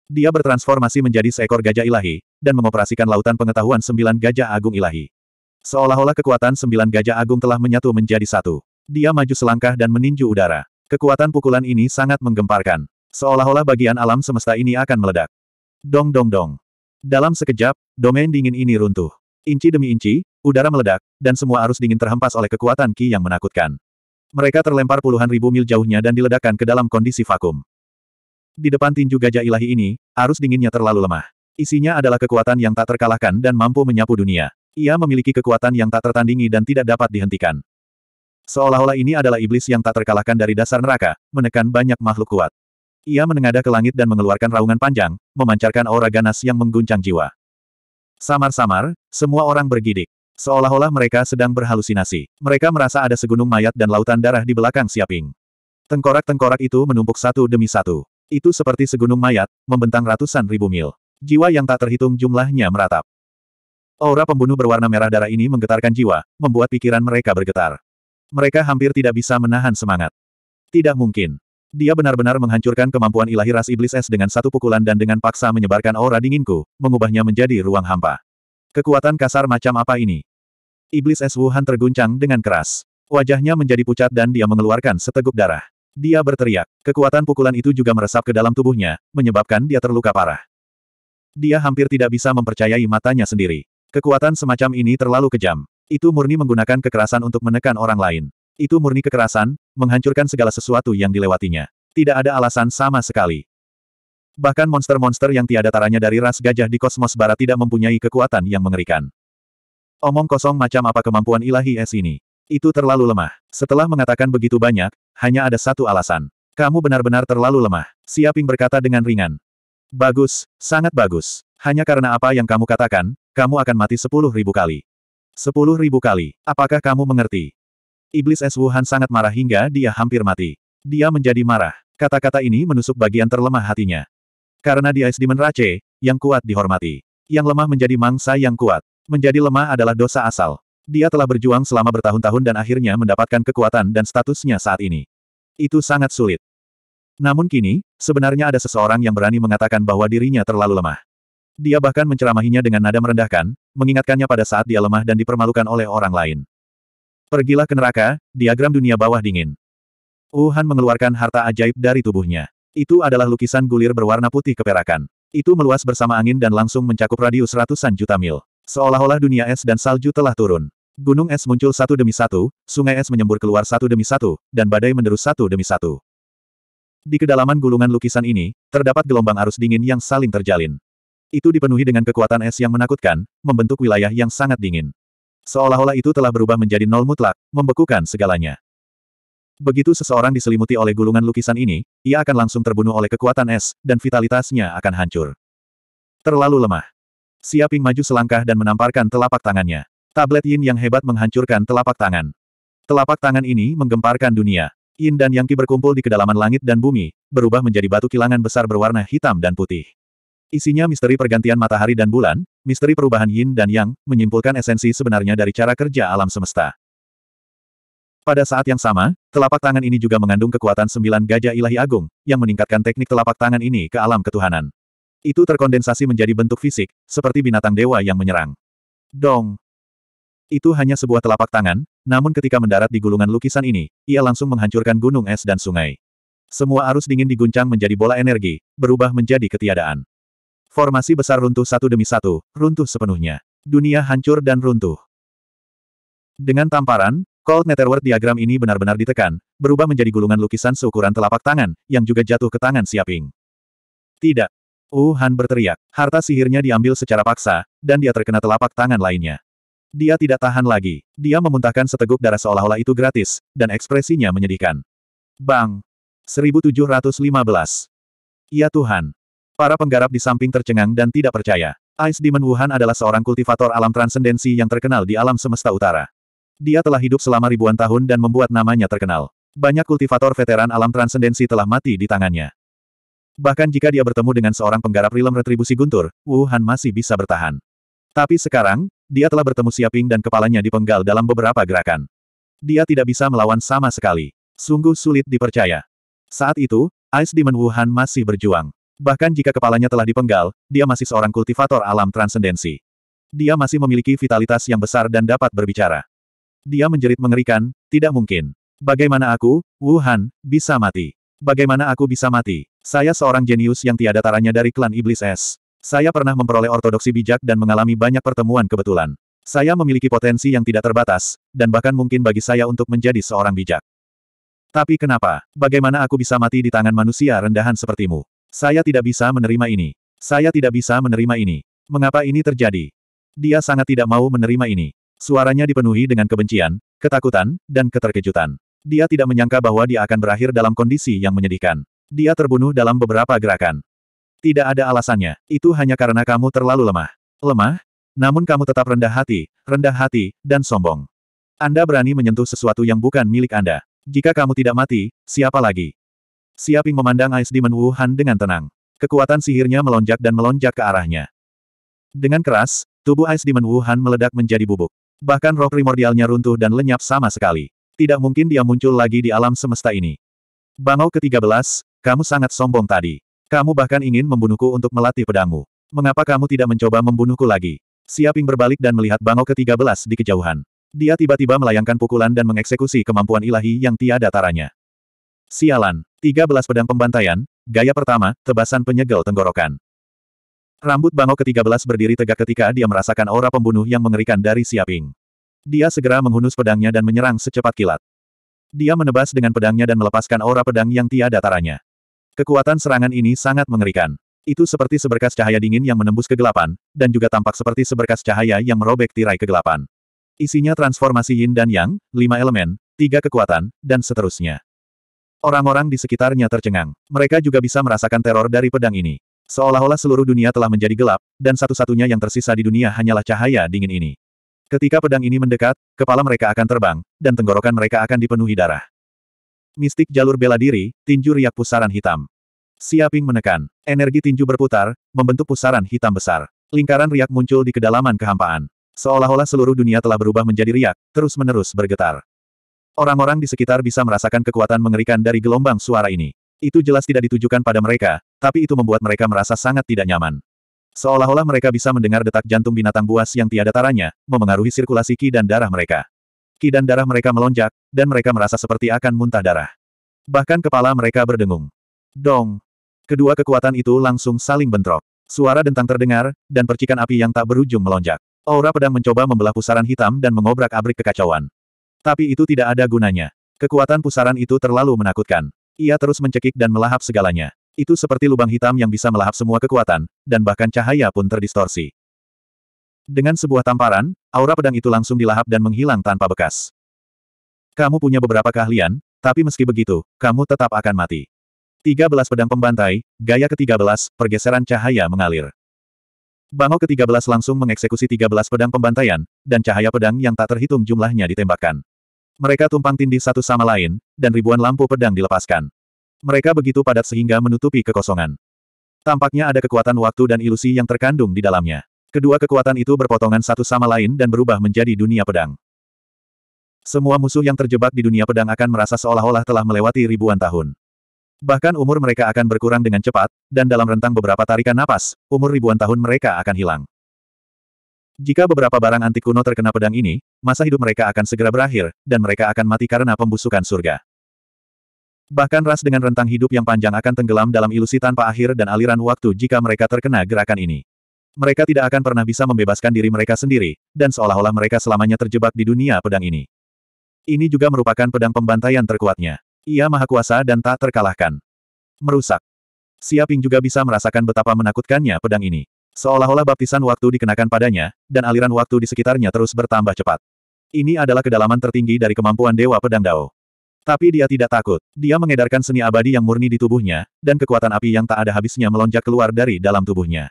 Dia bertransformasi menjadi seekor gajah ilahi, dan mengoperasikan lautan pengetahuan sembilan gajah agung ilahi. Seolah-olah kekuatan sembilan gajah agung telah menyatu menjadi satu. Dia maju selangkah dan meninju udara. Kekuatan pukulan ini sangat menggemparkan. Seolah-olah bagian alam semesta ini akan meledak. Dong dong dong. Dalam sekejap, domain dingin ini runtuh. Inci demi inci, udara meledak, dan semua arus dingin terhempas oleh kekuatan Ki yang menakutkan. Mereka terlempar puluhan ribu mil jauhnya dan diledakkan ke dalam kondisi vakum. Di depan tinju gajah ilahi ini, arus dinginnya terlalu lemah. Isinya adalah kekuatan yang tak terkalahkan dan mampu menyapu dunia. Ia memiliki kekuatan yang tak tertandingi dan tidak dapat dihentikan. Seolah-olah ini adalah iblis yang tak terkalahkan dari dasar neraka, menekan banyak makhluk kuat. Ia menengadah ke langit dan mengeluarkan raungan panjang, memancarkan aura ganas yang mengguncang jiwa. Samar-samar, semua orang bergidik. Seolah-olah mereka sedang berhalusinasi. Mereka merasa ada segunung mayat dan lautan darah di belakang Siaping. Tengkorak-tengkorak itu menumpuk satu demi satu. Itu seperti segunung mayat, membentang ratusan ribu mil. Jiwa yang tak terhitung jumlahnya meratap. Aura pembunuh berwarna merah darah ini menggetarkan jiwa, membuat pikiran mereka bergetar. Mereka hampir tidak bisa menahan semangat. Tidak mungkin. Dia benar-benar menghancurkan kemampuan ilahi ras iblis es dengan satu pukulan dan dengan paksa menyebarkan aura dinginku, mengubahnya menjadi ruang hampa. Kekuatan kasar macam apa ini? Iblis es Wuhan terguncang dengan keras. Wajahnya menjadi pucat dan dia mengeluarkan seteguk darah. Dia berteriak. Kekuatan pukulan itu juga meresap ke dalam tubuhnya, menyebabkan dia terluka parah. Dia hampir tidak bisa mempercayai matanya sendiri. Kekuatan semacam ini terlalu kejam. Itu murni menggunakan kekerasan untuk menekan orang lain. Itu murni kekerasan, menghancurkan segala sesuatu yang dilewatinya. Tidak ada alasan sama sekali. Bahkan monster-monster yang tiada taranya dari ras gajah di kosmos barat tidak mempunyai kekuatan yang mengerikan. Omong kosong macam apa kemampuan ilahi es ini. Itu terlalu lemah. Setelah mengatakan begitu banyak, hanya ada satu alasan. Kamu benar-benar terlalu lemah. Siaping berkata dengan ringan. Bagus, sangat bagus. Hanya karena apa yang kamu katakan, kamu akan mati sepuluh ribu kali. Sepuluh ribu kali. Apakah kamu mengerti? Iblis S Wuhan sangat marah hingga dia hampir mati. Dia menjadi marah. Kata-kata ini menusuk bagian terlemah hatinya. Karena dia Es Demon Rache, yang kuat dihormati. Yang lemah menjadi mangsa yang kuat. Menjadi lemah adalah dosa asal. Dia telah berjuang selama bertahun-tahun dan akhirnya mendapatkan kekuatan dan statusnya saat ini. Itu sangat sulit. Namun kini, sebenarnya ada seseorang yang berani mengatakan bahwa dirinya terlalu lemah. Dia bahkan menceramahinya dengan nada merendahkan, mengingatkannya pada saat dia lemah dan dipermalukan oleh orang lain. Pergilah ke neraka, diagram dunia bawah dingin. Wuhan mengeluarkan harta ajaib dari tubuhnya. Itu adalah lukisan gulir berwarna putih keperakan. Itu meluas bersama angin dan langsung mencakup radius ratusan juta mil. Seolah-olah dunia es dan salju telah turun. Gunung es muncul satu demi satu, sungai es menyembur keluar satu demi satu, dan badai menderus satu demi satu. Di kedalaman gulungan lukisan ini, terdapat gelombang arus dingin yang saling terjalin. Itu dipenuhi dengan kekuatan es yang menakutkan, membentuk wilayah yang sangat dingin. Seolah-olah itu telah berubah menjadi nol mutlak, membekukan segalanya. Begitu seseorang diselimuti oleh gulungan lukisan ini, ia akan langsung terbunuh oleh kekuatan es, dan vitalitasnya akan hancur. Terlalu lemah. Siaping maju selangkah dan menamparkan telapak tangannya. Tablet Yin yang hebat menghancurkan telapak tangan. Telapak tangan ini menggemparkan dunia. Yin dan Yang Qi berkumpul di kedalaman langit dan bumi, berubah menjadi batu kilangan besar berwarna hitam dan putih. Isinya misteri pergantian matahari dan bulan, misteri perubahan Yin dan Yang, menyimpulkan esensi sebenarnya dari cara kerja alam semesta. Pada saat yang sama, telapak tangan ini juga mengandung kekuatan sembilan gajah ilahi agung, yang meningkatkan teknik telapak tangan ini ke alam ketuhanan. Itu terkondensasi menjadi bentuk fisik, seperti binatang dewa yang menyerang. Dong! Itu hanya sebuah telapak tangan, namun ketika mendarat di gulungan lukisan ini, ia langsung menghancurkan gunung es dan sungai. Semua arus dingin diguncang menjadi bola energi, berubah menjadi ketiadaan. Formasi besar runtuh satu demi satu, runtuh sepenuhnya. Dunia hancur dan runtuh. Dengan tamparan, Cold Netherworld diagram ini benar-benar ditekan, berubah menjadi gulungan lukisan seukuran telapak tangan, yang juga jatuh ke tangan Siaping. Tidak. Wuhan berteriak, harta sihirnya diambil secara paksa, dan dia terkena telapak tangan lainnya. Dia tidak tahan lagi. Dia memuntahkan seteguk darah seolah-olah itu gratis, dan ekspresinya menyedihkan. Bang! 1715. Ya Tuhan! Para penggarap di samping tercengang dan tidak percaya. Ice Demon Wuhan adalah seorang kultivator alam transendensi yang terkenal di alam semesta utara. Dia telah hidup selama ribuan tahun dan membuat namanya terkenal. Banyak kultivator veteran alam transendensi telah mati di tangannya. Bahkan jika dia bertemu dengan seorang penggarap rilem retribusi guntur, Wuhan masih bisa bertahan. Tapi sekarang, dia telah bertemu Siaping dan kepalanya dipenggal dalam beberapa gerakan. Dia tidak bisa melawan sama sekali. Sungguh sulit dipercaya. Saat itu, Ice Demon Wuhan masih berjuang. Bahkan jika kepalanya telah dipenggal, dia masih seorang kultivator alam transendensi. Dia masih memiliki vitalitas yang besar dan dapat berbicara. Dia menjerit mengerikan, tidak mungkin. Bagaimana aku, Wuhan, bisa mati? Bagaimana aku bisa mati? Saya seorang jenius yang tiada taranya dari klan Iblis Es. Saya pernah memperoleh ortodoksi bijak dan mengalami banyak pertemuan kebetulan. Saya memiliki potensi yang tidak terbatas, dan bahkan mungkin bagi saya untuk menjadi seorang bijak. Tapi kenapa? Bagaimana aku bisa mati di tangan manusia rendahan sepertimu? Saya tidak bisa menerima ini. Saya tidak bisa menerima ini. Mengapa ini terjadi? Dia sangat tidak mau menerima ini. Suaranya dipenuhi dengan kebencian, ketakutan, dan keterkejutan. Dia tidak menyangka bahwa dia akan berakhir dalam kondisi yang menyedihkan. Dia terbunuh dalam beberapa gerakan. Tidak ada alasannya, itu hanya karena kamu terlalu lemah. Lemah? Namun kamu tetap rendah hati, rendah hati, dan sombong. Anda berani menyentuh sesuatu yang bukan milik Anda. Jika kamu tidak mati, siapa lagi? Siaping memandang Ice Demon Wuhan dengan tenang. Kekuatan sihirnya melonjak dan melonjak ke arahnya. Dengan keras, tubuh Ice Demon Wuhan meledak menjadi bubuk. Bahkan roh primordialnya runtuh dan lenyap sama sekali. Tidak mungkin dia muncul lagi di alam semesta ini. Bangau ke-13, kamu sangat sombong tadi. Kamu bahkan ingin membunuhku untuk melatih pedangmu. Mengapa kamu tidak mencoba membunuhku lagi? Siaping berbalik dan melihat Bangau ke-13 di kejauhan. Dia tiba-tiba melayangkan pukulan dan mengeksekusi kemampuan ilahi yang tiada taranya. Sialan, 13 pedang pembantaian, gaya pertama, tebasan penyegel tenggorokan. Rambut Bangau ke-13 berdiri tegak ketika dia merasakan aura pembunuh yang mengerikan dari Siaping. Dia segera menghunus pedangnya dan menyerang secepat kilat. Dia menebas dengan pedangnya dan melepaskan aura pedang yang tiada taranya. Kekuatan serangan ini sangat mengerikan. Itu seperti seberkas cahaya dingin yang menembus kegelapan, dan juga tampak seperti seberkas cahaya yang merobek tirai kegelapan. Isinya transformasi yin dan yang, lima elemen, tiga kekuatan, dan seterusnya. Orang-orang di sekitarnya tercengang. Mereka juga bisa merasakan teror dari pedang ini. Seolah-olah seluruh dunia telah menjadi gelap, dan satu-satunya yang tersisa di dunia hanyalah cahaya dingin ini. Ketika pedang ini mendekat, kepala mereka akan terbang, dan tenggorokan mereka akan dipenuhi darah. Mistik jalur bela diri, tinju riak pusaran hitam. Siaping menekan. Energi tinju berputar, membentuk pusaran hitam besar. Lingkaran riak muncul di kedalaman kehampaan. Seolah-olah seluruh dunia telah berubah menjadi riak, terus-menerus bergetar. Orang-orang di sekitar bisa merasakan kekuatan mengerikan dari gelombang suara ini. Itu jelas tidak ditujukan pada mereka, tapi itu membuat mereka merasa sangat tidak nyaman. Seolah-olah mereka bisa mendengar detak jantung binatang buas yang tiada taranya, memengaruhi sirkulasi ki dan darah mereka ki dan darah mereka melonjak, dan mereka merasa seperti akan muntah darah. Bahkan kepala mereka berdengung. Dong! Kedua kekuatan itu langsung saling bentrok. Suara dentang terdengar, dan percikan api yang tak berujung melonjak. Aura pedang mencoba membelah pusaran hitam dan mengobrak-abrik kekacauan. Tapi itu tidak ada gunanya. Kekuatan pusaran itu terlalu menakutkan. Ia terus mencekik dan melahap segalanya. Itu seperti lubang hitam yang bisa melahap semua kekuatan, dan bahkan cahaya pun terdistorsi. Dengan sebuah tamparan, aura pedang itu langsung dilahap dan menghilang tanpa bekas. Kamu punya beberapa keahlian, tapi meski begitu, kamu tetap akan mati. 13 pedang pembantai, gaya ke-13, pergeseran cahaya mengalir. Bango ke-13 langsung mengeksekusi 13 pedang pembantaian, dan cahaya pedang yang tak terhitung jumlahnya ditembakkan. Mereka tumpang tindih satu sama lain, dan ribuan lampu pedang dilepaskan. Mereka begitu padat sehingga menutupi kekosongan. Tampaknya ada kekuatan waktu dan ilusi yang terkandung di dalamnya. Kedua kekuatan itu berpotongan satu sama lain dan berubah menjadi dunia pedang. Semua musuh yang terjebak di dunia pedang akan merasa seolah-olah telah melewati ribuan tahun. Bahkan umur mereka akan berkurang dengan cepat, dan dalam rentang beberapa tarikan napas, umur ribuan tahun mereka akan hilang. Jika beberapa barang antik kuno terkena pedang ini, masa hidup mereka akan segera berakhir, dan mereka akan mati karena pembusukan surga. Bahkan ras dengan rentang hidup yang panjang akan tenggelam dalam ilusi tanpa akhir dan aliran waktu jika mereka terkena gerakan ini. Mereka tidak akan pernah bisa membebaskan diri mereka sendiri, dan seolah-olah mereka selamanya terjebak di dunia pedang ini. Ini juga merupakan pedang pembantaian terkuatnya. Ia maha kuasa dan tak terkalahkan. Merusak. Siaping juga bisa merasakan betapa menakutkannya pedang ini. Seolah-olah baptisan waktu dikenakan padanya, dan aliran waktu di sekitarnya terus bertambah cepat. Ini adalah kedalaman tertinggi dari kemampuan Dewa Pedang Dao. Tapi dia tidak takut. Dia mengedarkan seni abadi yang murni di tubuhnya, dan kekuatan api yang tak ada habisnya melonjak keluar dari dalam tubuhnya.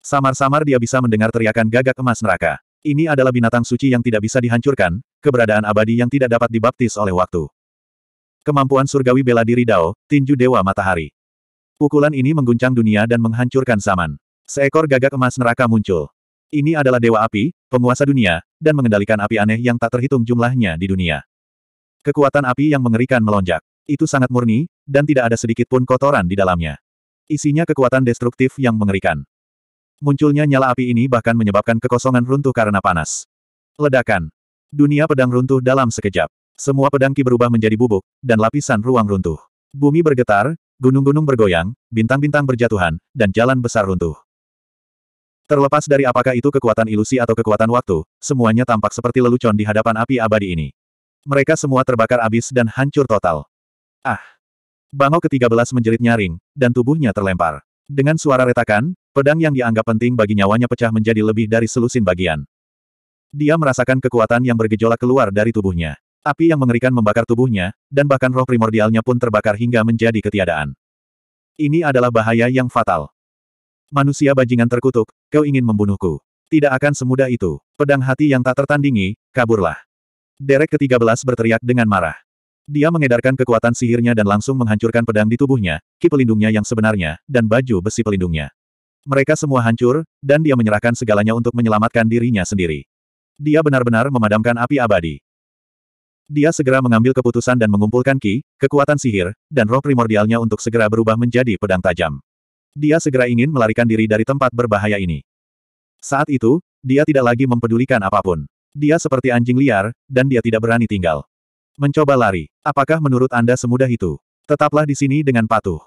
Samar-samar dia bisa mendengar teriakan gagak emas neraka. Ini adalah binatang suci yang tidak bisa dihancurkan, keberadaan abadi yang tidak dapat dibaptis oleh waktu. Kemampuan surgawi bela diri Dao, tinju Dewa Matahari. Pukulan ini mengguncang dunia dan menghancurkan zaman. Seekor gagak emas neraka muncul. Ini adalah Dewa Api, penguasa dunia, dan mengendalikan api aneh yang tak terhitung jumlahnya di dunia. Kekuatan api yang mengerikan melonjak. Itu sangat murni, dan tidak ada sedikit pun kotoran di dalamnya. Isinya kekuatan destruktif yang mengerikan. Munculnya nyala api ini bahkan menyebabkan kekosongan runtuh karena panas. Ledakan. Dunia pedang runtuh dalam sekejap. Semua pedang ki berubah menjadi bubuk, dan lapisan ruang runtuh. Bumi bergetar, gunung-gunung bergoyang, bintang-bintang berjatuhan, dan jalan besar runtuh. Terlepas dari apakah itu kekuatan ilusi atau kekuatan waktu, semuanya tampak seperti lelucon di hadapan api abadi ini. Mereka semua terbakar abis dan hancur total. Ah! Bangau ke-13 menjerit nyaring, dan tubuhnya terlempar. Dengan suara retakan, pedang yang dianggap penting bagi nyawanya pecah menjadi lebih dari selusin bagian. Dia merasakan kekuatan yang bergejolak keluar dari tubuhnya. Api yang mengerikan membakar tubuhnya, dan bahkan roh primordialnya pun terbakar hingga menjadi ketiadaan. Ini adalah bahaya yang fatal. Manusia bajingan terkutuk, kau ingin membunuhku. Tidak akan semudah itu. Pedang hati yang tak tertandingi, kaburlah. Derek ke-13 berteriak dengan marah. Dia mengedarkan kekuatan sihirnya dan langsung menghancurkan pedang di tubuhnya, ki pelindungnya yang sebenarnya, dan baju besi pelindungnya. Mereka semua hancur, dan dia menyerahkan segalanya untuk menyelamatkan dirinya sendiri. Dia benar-benar memadamkan api abadi. Dia segera mengambil keputusan dan mengumpulkan ki, kekuatan sihir, dan roh primordialnya untuk segera berubah menjadi pedang tajam. Dia segera ingin melarikan diri dari tempat berbahaya ini. Saat itu, dia tidak lagi mempedulikan apapun. Dia seperti anjing liar, dan dia tidak berani tinggal. Mencoba lari. Apakah menurut Anda semudah itu? Tetaplah di sini dengan patuh.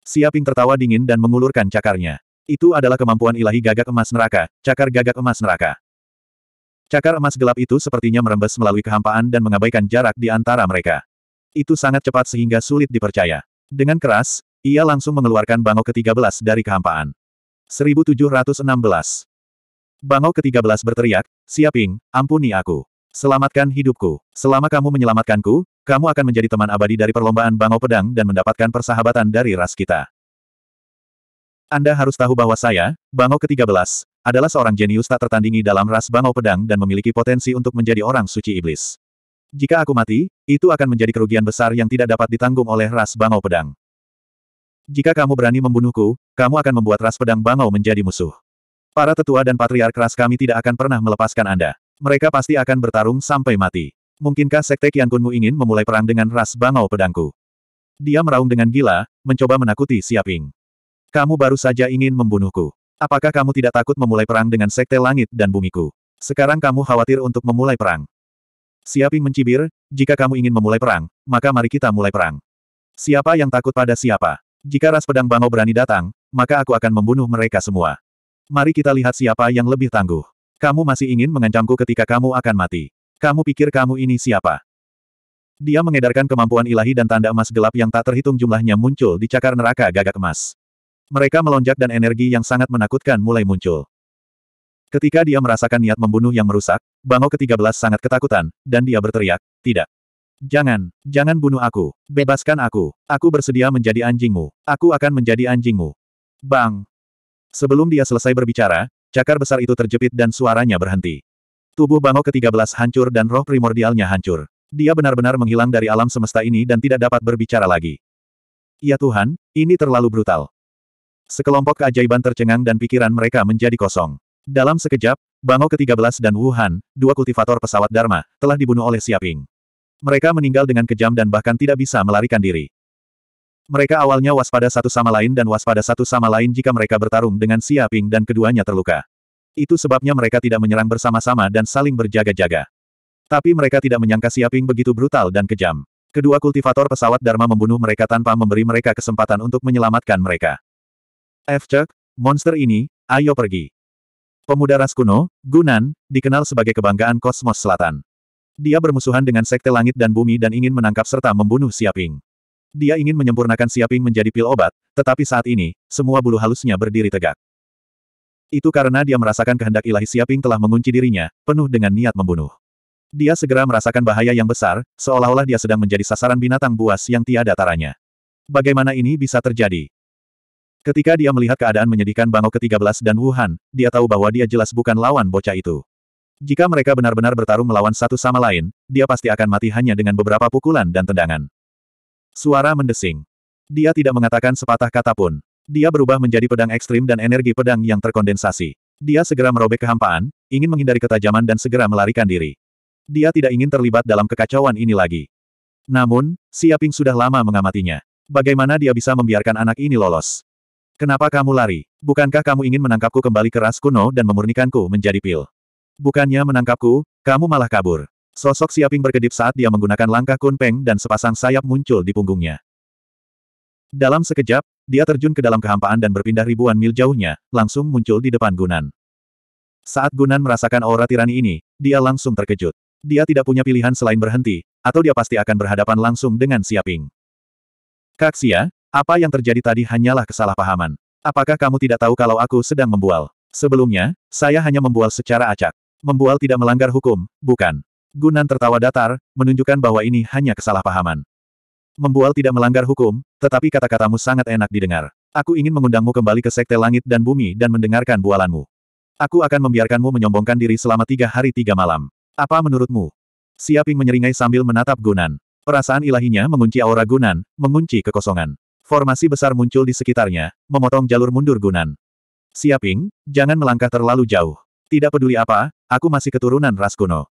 Siaping tertawa dingin dan mengulurkan cakarnya. Itu adalah kemampuan ilahi gagak emas neraka, cakar gagak emas neraka. Cakar emas gelap itu sepertinya merembes melalui kehampaan dan mengabaikan jarak di antara mereka. Itu sangat cepat sehingga sulit dipercaya. Dengan keras, ia langsung mengeluarkan bangau ke-13 dari kehampaan. 1716 Bangau ke-13 berteriak, Siaping, ampuni aku. Selamatkan hidupku. Selama kamu menyelamatkanku, kamu akan menjadi teman abadi dari perlombaan Bangau Pedang dan mendapatkan persahabatan dari ras kita. Anda harus tahu bahwa saya, Bangau ke-13, adalah seorang jenius tak tertandingi dalam ras Bangau Pedang dan memiliki potensi untuk menjadi orang suci iblis. Jika aku mati, itu akan menjadi kerugian besar yang tidak dapat ditanggung oleh ras Bangau Pedang. Jika kamu berani membunuhku, kamu akan membuat ras pedang Bangau menjadi musuh. Para tetua dan patriark ras kami tidak akan pernah melepaskan Anda. Mereka pasti akan bertarung sampai mati. Mungkinkah Sekte Kian Kunmu ingin memulai perang dengan ras bangau pedangku? Dia meraung dengan gila, mencoba menakuti Siaping. Kamu baru saja ingin membunuhku. Apakah kamu tidak takut memulai perang dengan Sekte Langit dan Bumiku? Sekarang kamu khawatir untuk memulai perang. Siaping mencibir, jika kamu ingin memulai perang, maka mari kita mulai perang. Siapa yang takut pada siapa? Jika ras pedang bangau berani datang, maka aku akan membunuh mereka semua. Mari kita lihat siapa yang lebih tangguh. Kamu masih ingin mengancamku ketika kamu akan mati. Kamu pikir kamu ini siapa? Dia mengedarkan kemampuan ilahi dan tanda emas gelap yang tak terhitung jumlahnya muncul di cakar neraka gagak emas. Mereka melonjak dan energi yang sangat menakutkan mulai muncul. Ketika dia merasakan niat membunuh yang merusak, Bango ke-13 sangat ketakutan, dan dia berteriak, tidak. Jangan, jangan bunuh aku, bebaskan aku, aku bersedia menjadi anjingmu, aku akan menjadi anjingmu. Bang! Sebelum dia selesai berbicara, Cakar besar itu terjepit dan suaranya berhenti. Tubuh Bangau ke-13 hancur dan roh primordialnya hancur. Dia benar-benar menghilang dari alam semesta ini dan tidak dapat berbicara lagi. Ya Tuhan, ini terlalu brutal. Sekelompok keajaiban tercengang dan pikiran mereka menjadi kosong. Dalam sekejap, Bangau ke-13 dan Wuhan, dua kultivator pesawat Dharma, telah dibunuh oleh Siaping. Mereka meninggal dengan kejam dan bahkan tidak bisa melarikan diri. Mereka awalnya waspada satu sama lain dan waspada satu sama lain jika mereka bertarung dengan Siaping dan keduanya terluka. Itu sebabnya mereka tidak menyerang bersama-sama dan saling berjaga-jaga. Tapi mereka tidak menyangka Siaping begitu brutal dan kejam. Kedua kultivator pesawat Dharma membunuh mereka tanpa memberi mereka kesempatan untuk menyelamatkan mereka. F. Chuck, monster ini, ayo pergi. Pemuda ras kuno, Gunan, dikenal sebagai kebanggaan kosmos selatan. Dia bermusuhan dengan sekte langit dan bumi dan ingin menangkap serta membunuh Siaping. Dia ingin menyempurnakan Siaping menjadi pil obat, tetapi saat ini, semua bulu halusnya berdiri tegak. Itu karena dia merasakan kehendak ilahi Siaping telah mengunci dirinya, penuh dengan niat membunuh. Dia segera merasakan bahaya yang besar, seolah-olah dia sedang menjadi sasaran binatang buas yang tiada taranya. Bagaimana ini bisa terjadi? Ketika dia melihat keadaan menyedihkan Bangau ke-13 dan Wuhan, dia tahu bahwa dia jelas bukan lawan bocah itu. Jika mereka benar-benar bertarung melawan satu sama lain, dia pasti akan mati hanya dengan beberapa pukulan dan tendangan. Suara mendesing. Dia tidak mengatakan sepatah kata pun. Dia berubah menjadi pedang ekstrim dan energi pedang yang terkondensasi. Dia segera merobek kehampaan, ingin menghindari ketajaman dan segera melarikan diri. Dia tidak ingin terlibat dalam kekacauan ini lagi. Namun, Siaping sudah lama mengamatinya. Bagaimana dia bisa membiarkan anak ini lolos? Kenapa kamu lari? Bukankah kamu ingin menangkapku kembali ke ras kuno dan memurnikanku menjadi pil? Bukannya menangkapku, kamu malah kabur. Sosok Siaping berkedip saat dia menggunakan langkah kunpeng dan sepasang sayap muncul di punggungnya. Dalam sekejap, dia terjun ke dalam kehampaan dan berpindah ribuan mil jauhnya, langsung muncul di depan Gunan. Saat Gunan merasakan aura tirani ini, dia langsung terkejut. Dia tidak punya pilihan selain berhenti, atau dia pasti akan berhadapan langsung dengan Siaping. Kaksia, apa yang terjadi tadi hanyalah kesalahpahaman. Apakah kamu tidak tahu kalau aku sedang membual? Sebelumnya, saya hanya membual secara acak. Membual tidak melanggar hukum, bukan? Gunan tertawa datar, menunjukkan bahwa ini hanya kesalahpahaman. Membual tidak melanggar hukum, tetapi kata-katamu sangat enak didengar. Aku ingin mengundangmu kembali ke Sekte Langit dan Bumi dan mendengarkan bualanmu. Aku akan membiarkanmu menyombongkan diri selama tiga hari tiga malam. Apa menurutmu? Siaping menyeringai sambil menatap Gunan. Perasaan ilahinya mengunci aura Gunan, mengunci kekosongan. Formasi besar muncul di sekitarnya, memotong jalur mundur Gunan. Siaping, jangan melangkah terlalu jauh. Tidak peduli apa, aku masih keturunan ras kuno.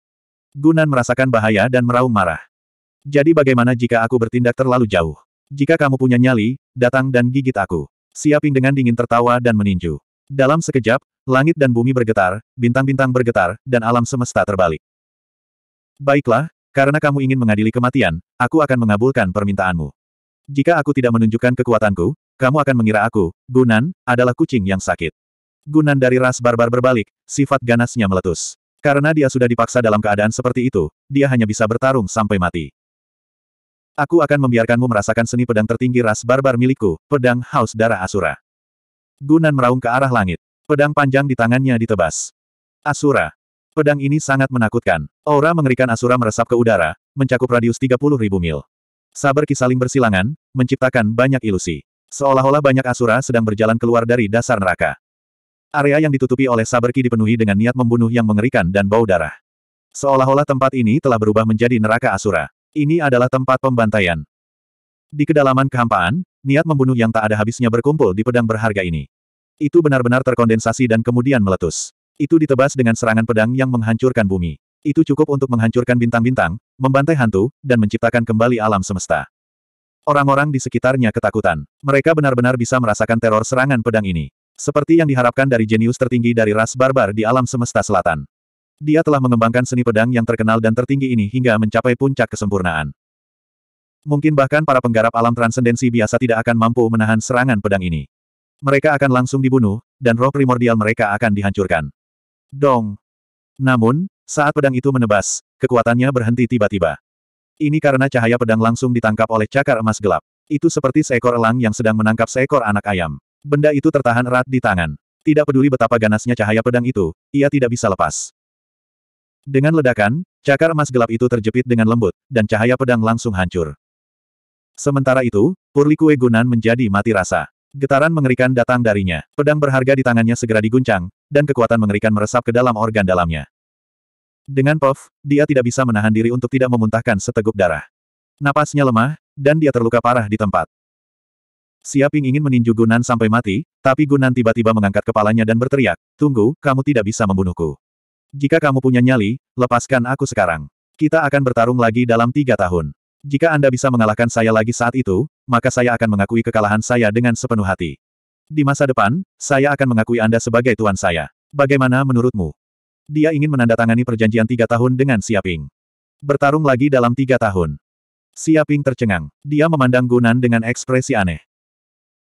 Gunan merasakan bahaya dan meraung marah. Jadi bagaimana jika aku bertindak terlalu jauh? Jika kamu punya nyali, datang dan gigit aku. Siaping dengan dingin tertawa dan meninju. Dalam sekejap, langit dan bumi bergetar, bintang-bintang bergetar, dan alam semesta terbalik. Baiklah, karena kamu ingin mengadili kematian, aku akan mengabulkan permintaanmu. Jika aku tidak menunjukkan kekuatanku, kamu akan mengira aku, Gunan, adalah kucing yang sakit. Gunan dari ras barbar berbalik, sifat ganasnya meletus. Karena dia sudah dipaksa dalam keadaan seperti itu, dia hanya bisa bertarung sampai mati. Aku akan membiarkanmu merasakan seni pedang tertinggi ras barbar milikku, pedang Haus Darah Asura. Gunan meraung ke arah langit. Pedang panjang di tangannya ditebas. Asura. Pedang ini sangat menakutkan. Aura mengerikan Asura meresap ke udara, mencakup radius 30.000 mil. Saber kisaling bersilangan, menciptakan banyak ilusi. Seolah-olah banyak Asura sedang berjalan keluar dari dasar neraka. Area yang ditutupi oleh saberki dipenuhi dengan niat membunuh yang mengerikan dan bau darah. Seolah-olah tempat ini telah berubah menjadi neraka asura. Ini adalah tempat pembantaian. Di kedalaman kehampaan, niat membunuh yang tak ada habisnya berkumpul di pedang berharga ini. Itu benar-benar terkondensasi dan kemudian meletus. Itu ditebas dengan serangan pedang yang menghancurkan bumi. Itu cukup untuk menghancurkan bintang-bintang, membantai hantu, dan menciptakan kembali alam semesta. Orang-orang di sekitarnya ketakutan. Mereka benar-benar bisa merasakan teror serangan pedang ini. Seperti yang diharapkan dari jenius tertinggi dari ras barbar di alam semesta selatan. Dia telah mengembangkan seni pedang yang terkenal dan tertinggi ini hingga mencapai puncak kesempurnaan. Mungkin bahkan para penggarap alam transendensi biasa tidak akan mampu menahan serangan pedang ini. Mereka akan langsung dibunuh, dan roh primordial mereka akan dihancurkan. Dong! Namun, saat pedang itu menebas, kekuatannya berhenti tiba-tiba. Ini karena cahaya pedang langsung ditangkap oleh cakar emas gelap. Itu seperti seekor elang yang sedang menangkap seekor anak ayam. Benda itu tertahan erat di tangan. Tidak peduli betapa ganasnya cahaya pedang itu, ia tidak bisa lepas. Dengan ledakan, cakar emas gelap itu terjepit dengan lembut, dan cahaya pedang langsung hancur. Sementara itu, Purlikue Gunan menjadi mati rasa. Getaran mengerikan datang darinya. Pedang berharga di tangannya segera diguncang, dan kekuatan mengerikan meresap ke dalam organ dalamnya. Dengan pof, dia tidak bisa menahan diri untuk tidak memuntahkan seteguk darah. Napasnya lemah, dan dia terluka parah di tempat. Siaping ingin meninju Gunan sampai mati, tapi Gunan tiba-tiba mengangkat kepalanya dan berteriak, Tunggu, kamu tidak bisa membunuhku. Jika kamu punya nyali, lepaskan aku sekarang. Kita akan bertarung lagi dalam tiga tahun. Jika Anda bisa mengalahkan saya lagi saat itu, maka saya akan mengakui kekalahan saya dengan sepenuh hati. Di masa depan, saya akan mengakui Anda sebagai tuan saya. Bagaimana menurutmu? Dia ingin menandatangani perjanjian tiga tahun dengan Siaping. Bertarung lagi dalam tiga tahun. Siaping tercengang. Dia memandang Gunan dengan ekspresi aneh.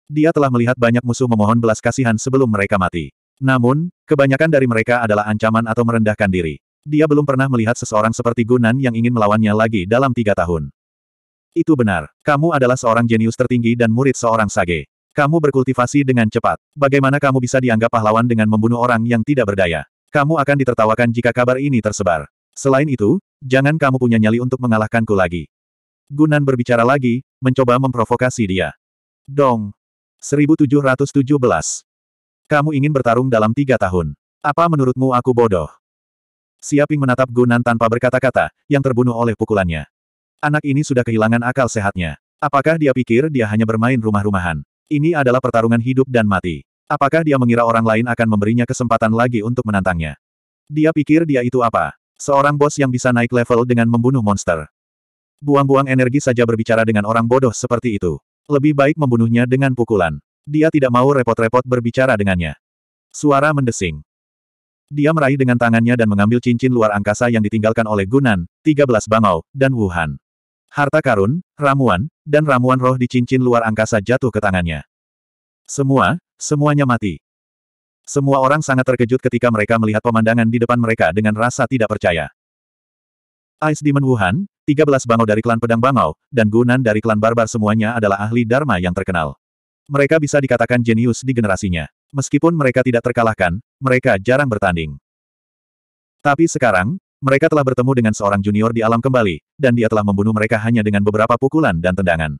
Dia telah melihat banyak musuh memohon belas kasihan sebelum mereka mati. Namun, kebanyakan dari mereka adalah ancaman atau merendahkan diri. Dia belum pernah melihat seseorang seperti Gunan yang ingin melawannya lagi dalam tiga tahun. Itu benar. Kamu adalah seorang jenius tertinggi dan murid seorang sage. Kamu berkultivasi dengan cepat. Bagaimana kamu bisa dianggap pahlawan dengan membunuh orang yang tidak berdaya? Kamu akan ditertawakan jika kabar ini tersebar. Selain itu, jangan kamu punya nyali untuk mengalahkanku lagi. Gunan berbicara lagi, mencoba memprovokasi dia. Dong, 1717. Kamu ingin bertarung dalam tiga tahun. Apa menurutmu aku bodoh? Siaping menatap Gunan tanpa berkata-kata, yang terbunuh oleh pukulannya. Anak ini sudah kehilangan akal sehatnya. Apakah dia pikir dia hanya bermain rumah-rumahan? Ini adalah pertarungan hidup dan mati. Apakah dia mengira orang lain akan memberinya kesempatan lagi untuk menantangnya? Dia pikir dia itu apa? Seorang bos yang bisa naik level dengan membunuh monster. Buang-buang energi saja berbicara dengan orang bodoh seperti itu. Lebih baik membunuhnya dengan pukulan. Dia tidak mau repot-repot berbicara dengannya. Suara mendesing. Dia meraih dengan tangannya dan mengambil cincin luar angkasa yang ditinggalkan oleh Gunan, 13 Bangau, dan Wuhan. Harta karun, ramuan, dan ramuan roh di cincin luar angkasa jatuh ke tangannya. Semua, semuanya mati. Semua orang sangat terkejut ketika mereka melihat pemandangan di depan mereka dengan rasa tidak percaya. Ice Demon Wuhan, 13 Bangau dari klan Pedang Bangau, dan Gunan dari klan Barbar semuanya adalah ahli Dharma yang terkenal. Mereka bisa dikatakan jenius di generasinya. Meskipun mereka tidak terkalahkan, mereka jarang bertanding. Tapi sekarang, mereka telah bertemu dengan seorang junior di alam kembali, dan dia telah membunuh mereka hanya dengan beberapa pukulan dan tendangan.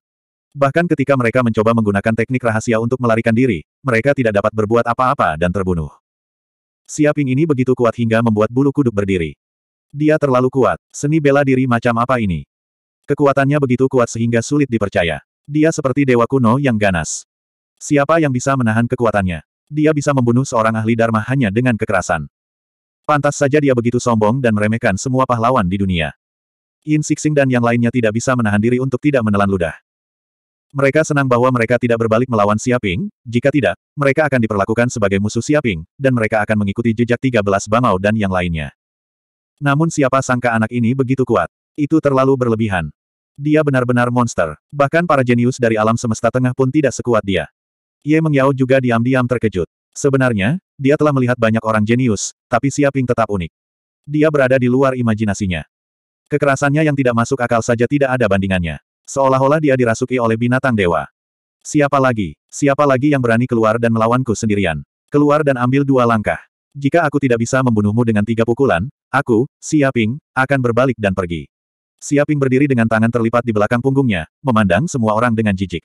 Bahkan ketika mereka mencoba menggunakan teknik rahasia untuk melarikan diri, mereka tidak dapat berbuat apa-apa dan terbunuh. Siaping ini begitu kuat hingga membuat bulu kuduk berdiri. Dia terlalu kuat. Seni bela diri macam apa ini? Kekuatannya begitu kuat sehingga sulit dipercaya. Dia seperti dewa kuno yang ganas. Siapa yang bisa menahan kekuatannya? Dia bisa membunuh seorang ahli Dharma hanya dengan kekerasan. Pantas saja dia begitu sombong dan meremehkan semua pahlawan di dunia. Yin Sixing dan yang lainnya tidak bisa menahan diri untuk tidak menelan ludah. Mereka senang bahwa mereka tidak berbalik melawan Siaping. jika tidak, mereka akan diperlakukan sebagai musuh Siaping, dan mereka akan mengikuti jejak 13 Bamao dan yang lainnya. Namun siapa sangka anak ini begitu kuat. Itu terlalu berlebihan. Dia benar-benar monster. Bahkan para jenius dari alam semesta tengah pun tidak sekuat dia. Ye Mengyao juga diam-diam terkejut. Sebenarnya, dia telah melihat banyak orang jenius, tapi Siaping tetap unik. Dia berada di luar imajinasinya. Kekerasannya yang tidak masuk akal saja tidak ada bandingannya. Seolah-olah dia dirasuki oleh binatang dewa. Siapa lagi? Siapa lagi yang berani keluar dan melawanku sendirian? Keluar dan ambil dua langkah. Jika aku tidak bisa membunuhmu dengan tiga pukulan, aku, Siaping, akan berbalik dan pergi. Siaping berdiri dengan tangan terlipat di belakang punggungnya, memandang semua orang dengan jijik.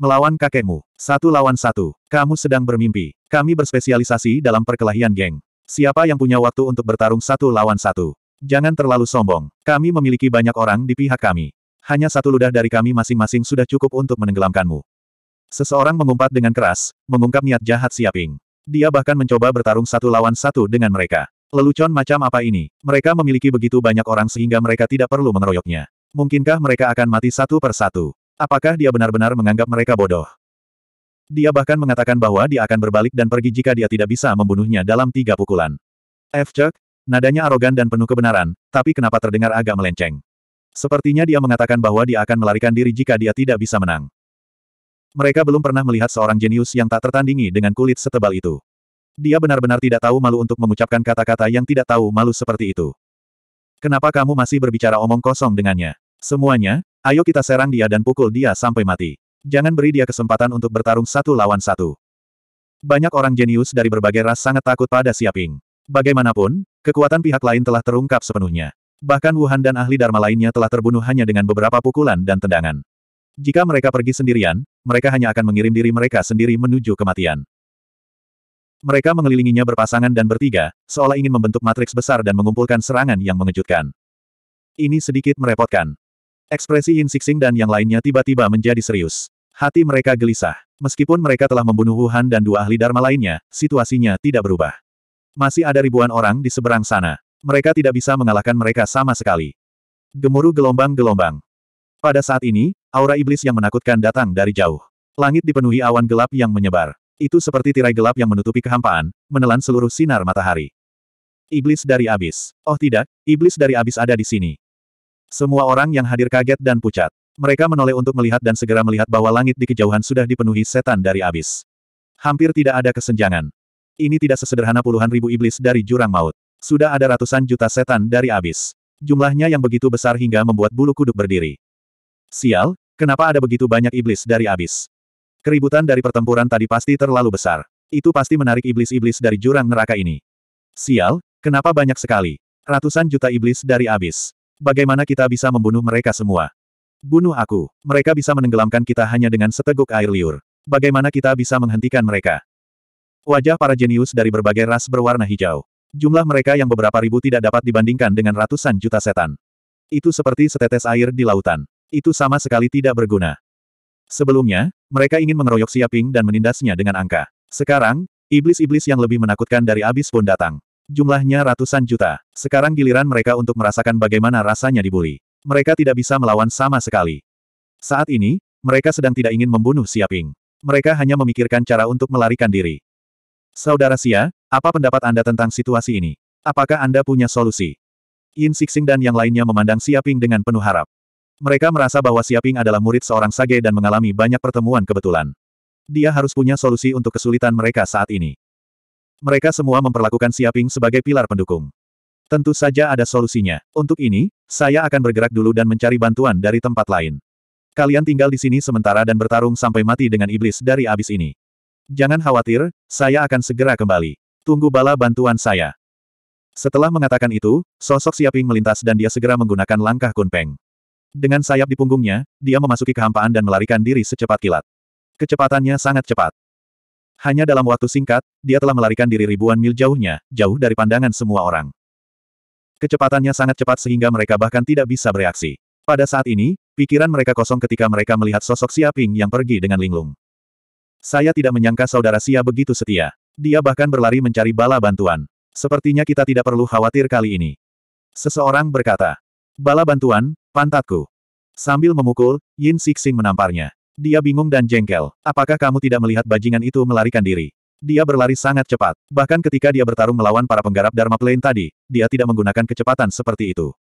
Melawan kakekmu, satu lawan satu, kamu sedang bermimpi. Kami berspesialisasi dalam perkelahian geng. Siapa yang punya waktu untuk bertarung satu lawan satu? Jangan terlalu sombong. Kami memiliki banyak orang di pihak kami. Hanya satu ludah dari kami masing-masing sudah cukup untuk menenggelamkanmu. Seseorang mengumpat dengan keras, mengungkap niat jahat Siaping. Dia bahkan mencoba bertarung satu lawan satu dengan mereka. Lelucon macam apa ini? Mereka memiliki begitu banyak orang sehingga mereka tidak perlu mengeroyoknya. Mungkinkah mereka akan mati satu per satu? Apakah dia benar-benar menganggap mereka bodoh? Dia bahkan mengatakan bahwa dia akan berbalik dan pergi jika dia tidak bisa membunuhnya dalam tiga pukulan. F. Chuck, nadanya arogan dan penuh kebenaran, tapi kenapa terdengar agak melenceng? Sepertinya dia mengatakan bahwa dia akan melarikan diri jika dia tidak bisa menang. Mereka belum pernah melihat seorang jenius yang tak tertandingi dengan kulit setebal itu. Dia benar-benar tidak tahu malu untuk mengucapkan kata-kata yang tidak tahu malu seperti itu. Kenapa kamu masih berbicara omong kosong dengannya? Semuanya, ayo kita serang dia dan pukul dia sampai mati. Jangan beri dia kesempatan untuk bertarung satu lawan satu. Banyak orang jenius dari berbagai ras sangat takut pada Siaping. Bagaimanapun, kekuatan pihak lain telah terungkap sepenuhnya. Bahkan Wuhan dan ahli Dharma lainnya telah terbunuh hanya dengan beberapa pukulan dan tendangan. Jika mereka pergi sendirian, mereka hanya akan mengirim diri mereka sendiri menuju kematian. Mereka mengelilinginya berpasangan dan bertiga, seolah ingin membentuk matriks besar dan mengumpulkan serangan yang mengejutkan. Ini sedikit merepotkan. Ekspresi Yin Sixing dan yang lainnya tiba-tiba menjadi serius. Hati mereka gelisah. Meskipun mereka telah membunuh Wuhan dan dua ahli Dharma lainnya, situasinya tidak berubah. Masih ada ribuan orang di seberang sana. Mereka tidak bisa mengalahkan mereka sama sekali. Gemuruh gelombang-gelombang. Pada saat ini, aura iblis yang menakutkan datang dari jauh. Langit dipenuhi awan gelap yang menyebar. Itu seperti tirai gelap yang menutupi kehampaan, menelan seluruh sinar matahari. Iblis dari abis. Oh tidak, iblis dari abis ada di sini. Semua orang yang hadir kaget dan pucat. Mereka menoleh untuk melihat dan segera melihat bahwa langit di kejauhan sudah dipenuhi setan dari abis. Hampir tidak ada kesenjangan. Ini tidak sesederhana puluhan ribu iblis dari jurang maut. Sudah ada ratusan juta setan dari abis. Jumlahnya yang begitu besar hingga membuat bulu kuduk berdiri. Sial, kenapa ada begitu banyak iblis dari abis? Keributan dari pertempuran tadi pasti terlalu besar. Itu pasti menarik iblis-iblis dari jurang neraka ini. Sial, kenapa banyak sekali? Ratusan juta iblis dari abis. Bagaimana kita bisa membunuh mereka semua? Bunuh aku. Mereka bisa menenggelamkan kita hanya dengan seteguk air liur. Bagaimana kita bisa menghentikan mereka? Wajah para jenius dari berbagai ras berwarna hijau. Jumlah mereka yang beberapa ribu tidak dapat dibandingkan dengan ratusan juta setan. Itu seperti setetes air di lautan. Itu sama sekali tidak berguna. Sebelumnya, mereka ingin mengeroyok Siaping dan menindasnya dengan angka. Sekarang, iblis-iblis yang lebih menakutkan dari abis pun datang. Jumlahnya ratusan juta. Sekarang giliran mereka untuk merasakan bagaimana rasanya dibuli. Mereka tidak bisa melawan sama sekali. Saat ini, mereka sedang tidak ingin membunuh Siaping. Mereka hanya memikirkan cara untuk melarikan diri. Saudara Sia, apa pendapat Anda tentang situasi ini? Apakah Anda punya solusi? Yin Sixing dan yang lainnya memandang Siaping dengan penuh harap. Mereka merasa bahwa Siaping adalah murid seorang sage dan mengalami banyak pertemuan kebetulan. Dia harus punya solusi untuk kesulitan mereka saat ini. Mereka semua memperlakukan Siaping sebagai pilar pendukung. Tentu saja ada solusinya. Untuk ini, saya akan bergerak dulu dan mencari bantuan dari tempat lain. Kalian tinggal di sini sementara dan bertarung sampai mati dengan iblis dari abis ini. Jangan khawatir, saya akan segera kembali. Tunggu bala bantuan saya. Setelah mengatakan itu, sosok Siaping melintas dan dia segera menggunakan langkah kunpeng. Dengan sayap di punggungnya, dia memasuki kehampaan dan melarikan diri secepat kilat. Kecepatannya sangat cepat. Hanya dalam waktu singkat, dia telah melarikan diri ribuan mil jauhnya, jauh dari pandangan semua orang. Kecepatannya sangat cepat sehingga mereka bahkan tidak bisa bereaksi. Pada saat ini, pikiran mereka kosong ketika mereka melihat sosok Xiaping yang pergi dengan linglung. Saya tidak menyangka saudara Xia begitu setia. Dia bahkan berlari mencari bala bantuan. Sepertinya kita tidak perlu khawatir kali ini. Seseorang berkata, Bala bantuan, pantatku. Sambil memukul, Yin Sixing menamparnya. Dia bingung dan jengkel. Apakah kamu tidak melihat bajingan itu melarikan diri? Dia berlari sangat cepat. Bahkan ketika dia bertarung melawan para penggarap Dharma Plain tadi, dia tidak menggunakan kecepatan seperti itu.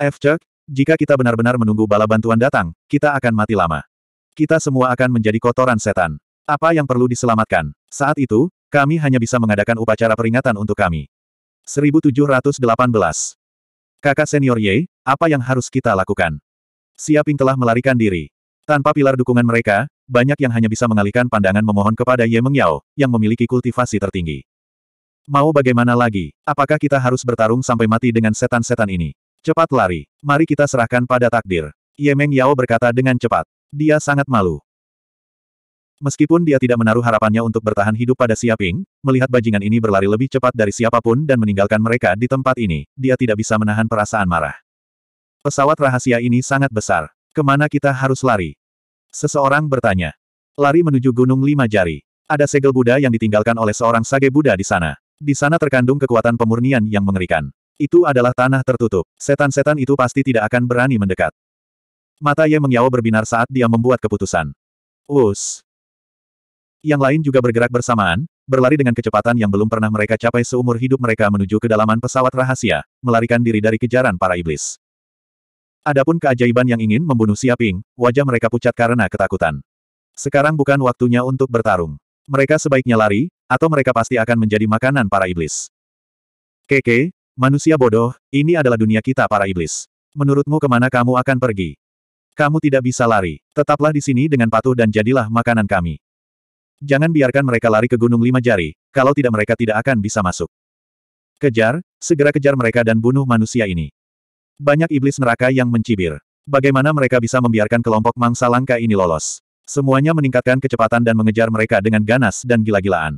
F. Chuck, jika kita benar-benar menunggu bala bantuan datang, kita akan mati lama. Kita semua akan menjadi kotoran setan. Apa yang perlu diselamatkan? Saat itu, kami hanya bisa mengadakan upacara peringatan untuk kami. 1718 Kakak senior Ye, apa yang harus kita lakukan? Siaping telah melarikan diri. Tanpa pilar dukungan mereka, banyak yang hanya bisa mengalihkan pandangan memohon kepada Ye Mengyao, yang memiliki kultivasi tertinggi. Mau bagaimana lagi? Apakah kita harus bertarung sampai mati dengan setan-setan ini? Cepat lari. Mari kita serahkan pada takdir. Ye Mengyao berkata dengan cepat. Dia sangat malu. Meskipun dia tidak menaruh harapannya untuk bertahan hidup pada Siaping, melihat bajingan ini berlari lebih cepat dari siapapun dan meninggalkan mereka di tempat ini, dia tidak bisa menahan perasaan marah. Pesawat rahasia ini sangat besar. Kemana kita harus lari? Seseorang bertanya. Lari menuju Gunung Lima Jari. Ada segel Buddha yang ditinggalkan oleh seorang sage Buddha di sana. Di sana terkandung kekuatan pemurnian yang mengerikan. Itu adalah tanah tertutup. Setan-setan itu pasti tidak akan berani mendekat. Mata Ye Mengyawa berbinar saat dia membuat keputusan. Us, yang lain juga bergerak bersamaan, berlari dengan kecepatan yang belum pernah mereka capai seumur hidup mereka menuju kedalaman pesawat rahasia, melarikan diri dari kejaran para iblis. Adapun keajaiban yang ingin membunuh Siaping, wajah mereka pucat karena ketakutan. Sekarang bukan waktunya untuk bertarung. Mereka sebaiknya lari, atau mereka pasti akan menjadi makanan para iblis. Keke, manusia bodoh, ini adalah dunia kita para iblis. Menurutmu kemana kamu akan pergi? Kamu tidak bisa lari. Tetaplah di sini dengan patuh dan jadilah makanan kami. Jangan biarkan mereka lari ke Gunung Lima Jari, kalau tidak mereka tidak akan bisa masuk. Kejar, segera kejar mereka dan bunuh manusia ini. Banyak iblis neraka yang mencibir. Bagaimana mereka bisa membiarkan kelompok mangsa langka ini lolos? Semuanya meningkatkan kecepatan dan mengejar mereka dengan ganas dan gila-gilaan.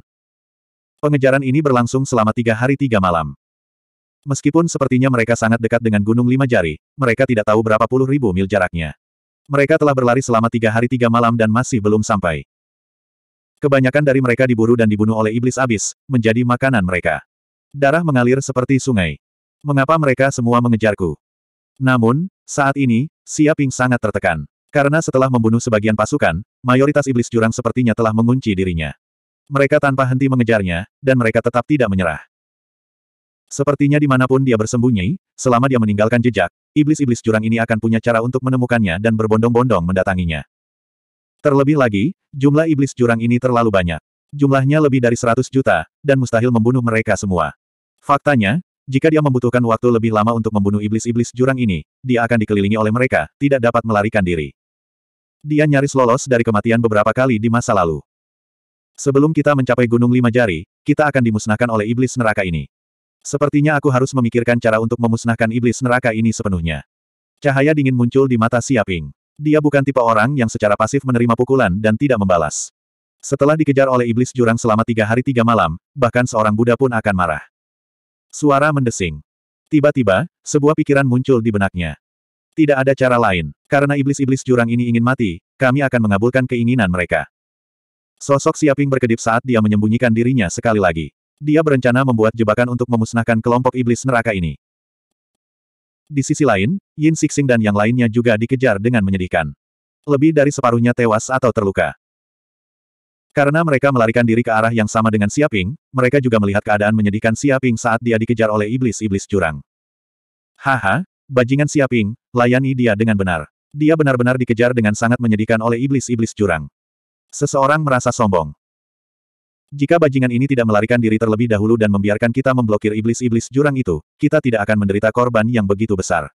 Pengejaran ini berlangsung selama tiga hari tiga malam. Meskipun sepertinya mereka sangat dekat dengan Gunung Lima Jari, mereka tidak tahu berapa puluh ribu mil jaraknya. Mereka telah berlari selama tiga hari tiga malam dan masih belum sampai. Kebanyakan dari mereka diburu dan dibunuh oleh iblis abis, menjadi makanan mereka. Darah mengalir seperti sungai. Mengapa mereka semua mengejarku? Namun, saat ini, Siaping sangat tertekan. Karena setelah membunuh sebagian pasukan, mayoritas iblis jurang sepertinya telah mengunci dirinya. Mereka tanpa henti mengejarnya, dan mereka tetap tidak menyerah. Sepertinya dimanapun dia bersembunyi, selama dia meninggalkan jejak, iblis-iblis jurang ini akan punya cara untuk menemukannya dan berbondong-bondong mendatanginya. Terlebih lagi, jumlah iblis jurang ini terlalu banyak. Jumlahnya lebih dari 100 juta, dan mustahil membunuh mereka semua. Faktanya, jika dia membutuhkan waktu lebih lama untuk membunuh iblis-iblis jurang ini, dia akan dikelilingi oleh mereka, tidak dapat melarikan diri. Dia nyaris lolos dari kematian beberapa kali di masa lalu. Sebelum kita mencapai Gunung Lima Jari, kita akan dimusnahkan oleh iblis neraka ini. Sepertinya aku harus memikirkan cara untuk memusnahkan iblis neraka ini sepenuhnya. Cahaya dingin muncul di mata Siaping. Dia bukan tipe orang yang secara pasif menerima pukulan dan tidak membalas. Setelah dikejar oleh iblis jurang selama tiga hari tiga malam, bahkan seorang Buddha pun akan marah. Suara mendesing. Tiba-tiba, sebuah pikiran muncul di benaknya. Tidak ada cara lain. Karena iblis-iblis jurang ini ingin mati, kami akan mengabulkan keinginan mereka. Sosok Siaping berkedip saat dia menyembunyikan dirinya sekali lagi. Dia berencana membuat jebakan untuk memusnahkan kelompok iblis neraka ini. Di sisi lain, Yin Sixing dan yang lainnya juga dikejar dengan menyedihkan. Lebih dari separuhnya tewas atau terluka. Karena mereka melarikan diri ke arah yang sama dengan Siaping, mereka juga melihat keadaan menyedihkan Siaping saat dia dikejar oleh iblis-iblis curang. Haha, bajingan Siaping, layani dia dengan benar. Dia benar-benar dikejar dengan sangat menyedihkan oleh iblis-iblis curang. Seseorang merasa sombong. Jika bajingan ini tidak melarikan diri terlebih dahulu dan membiarkan kita memblokir iblis-iblis jurang itu, kita tidak akan menderita korban yang begitu besar.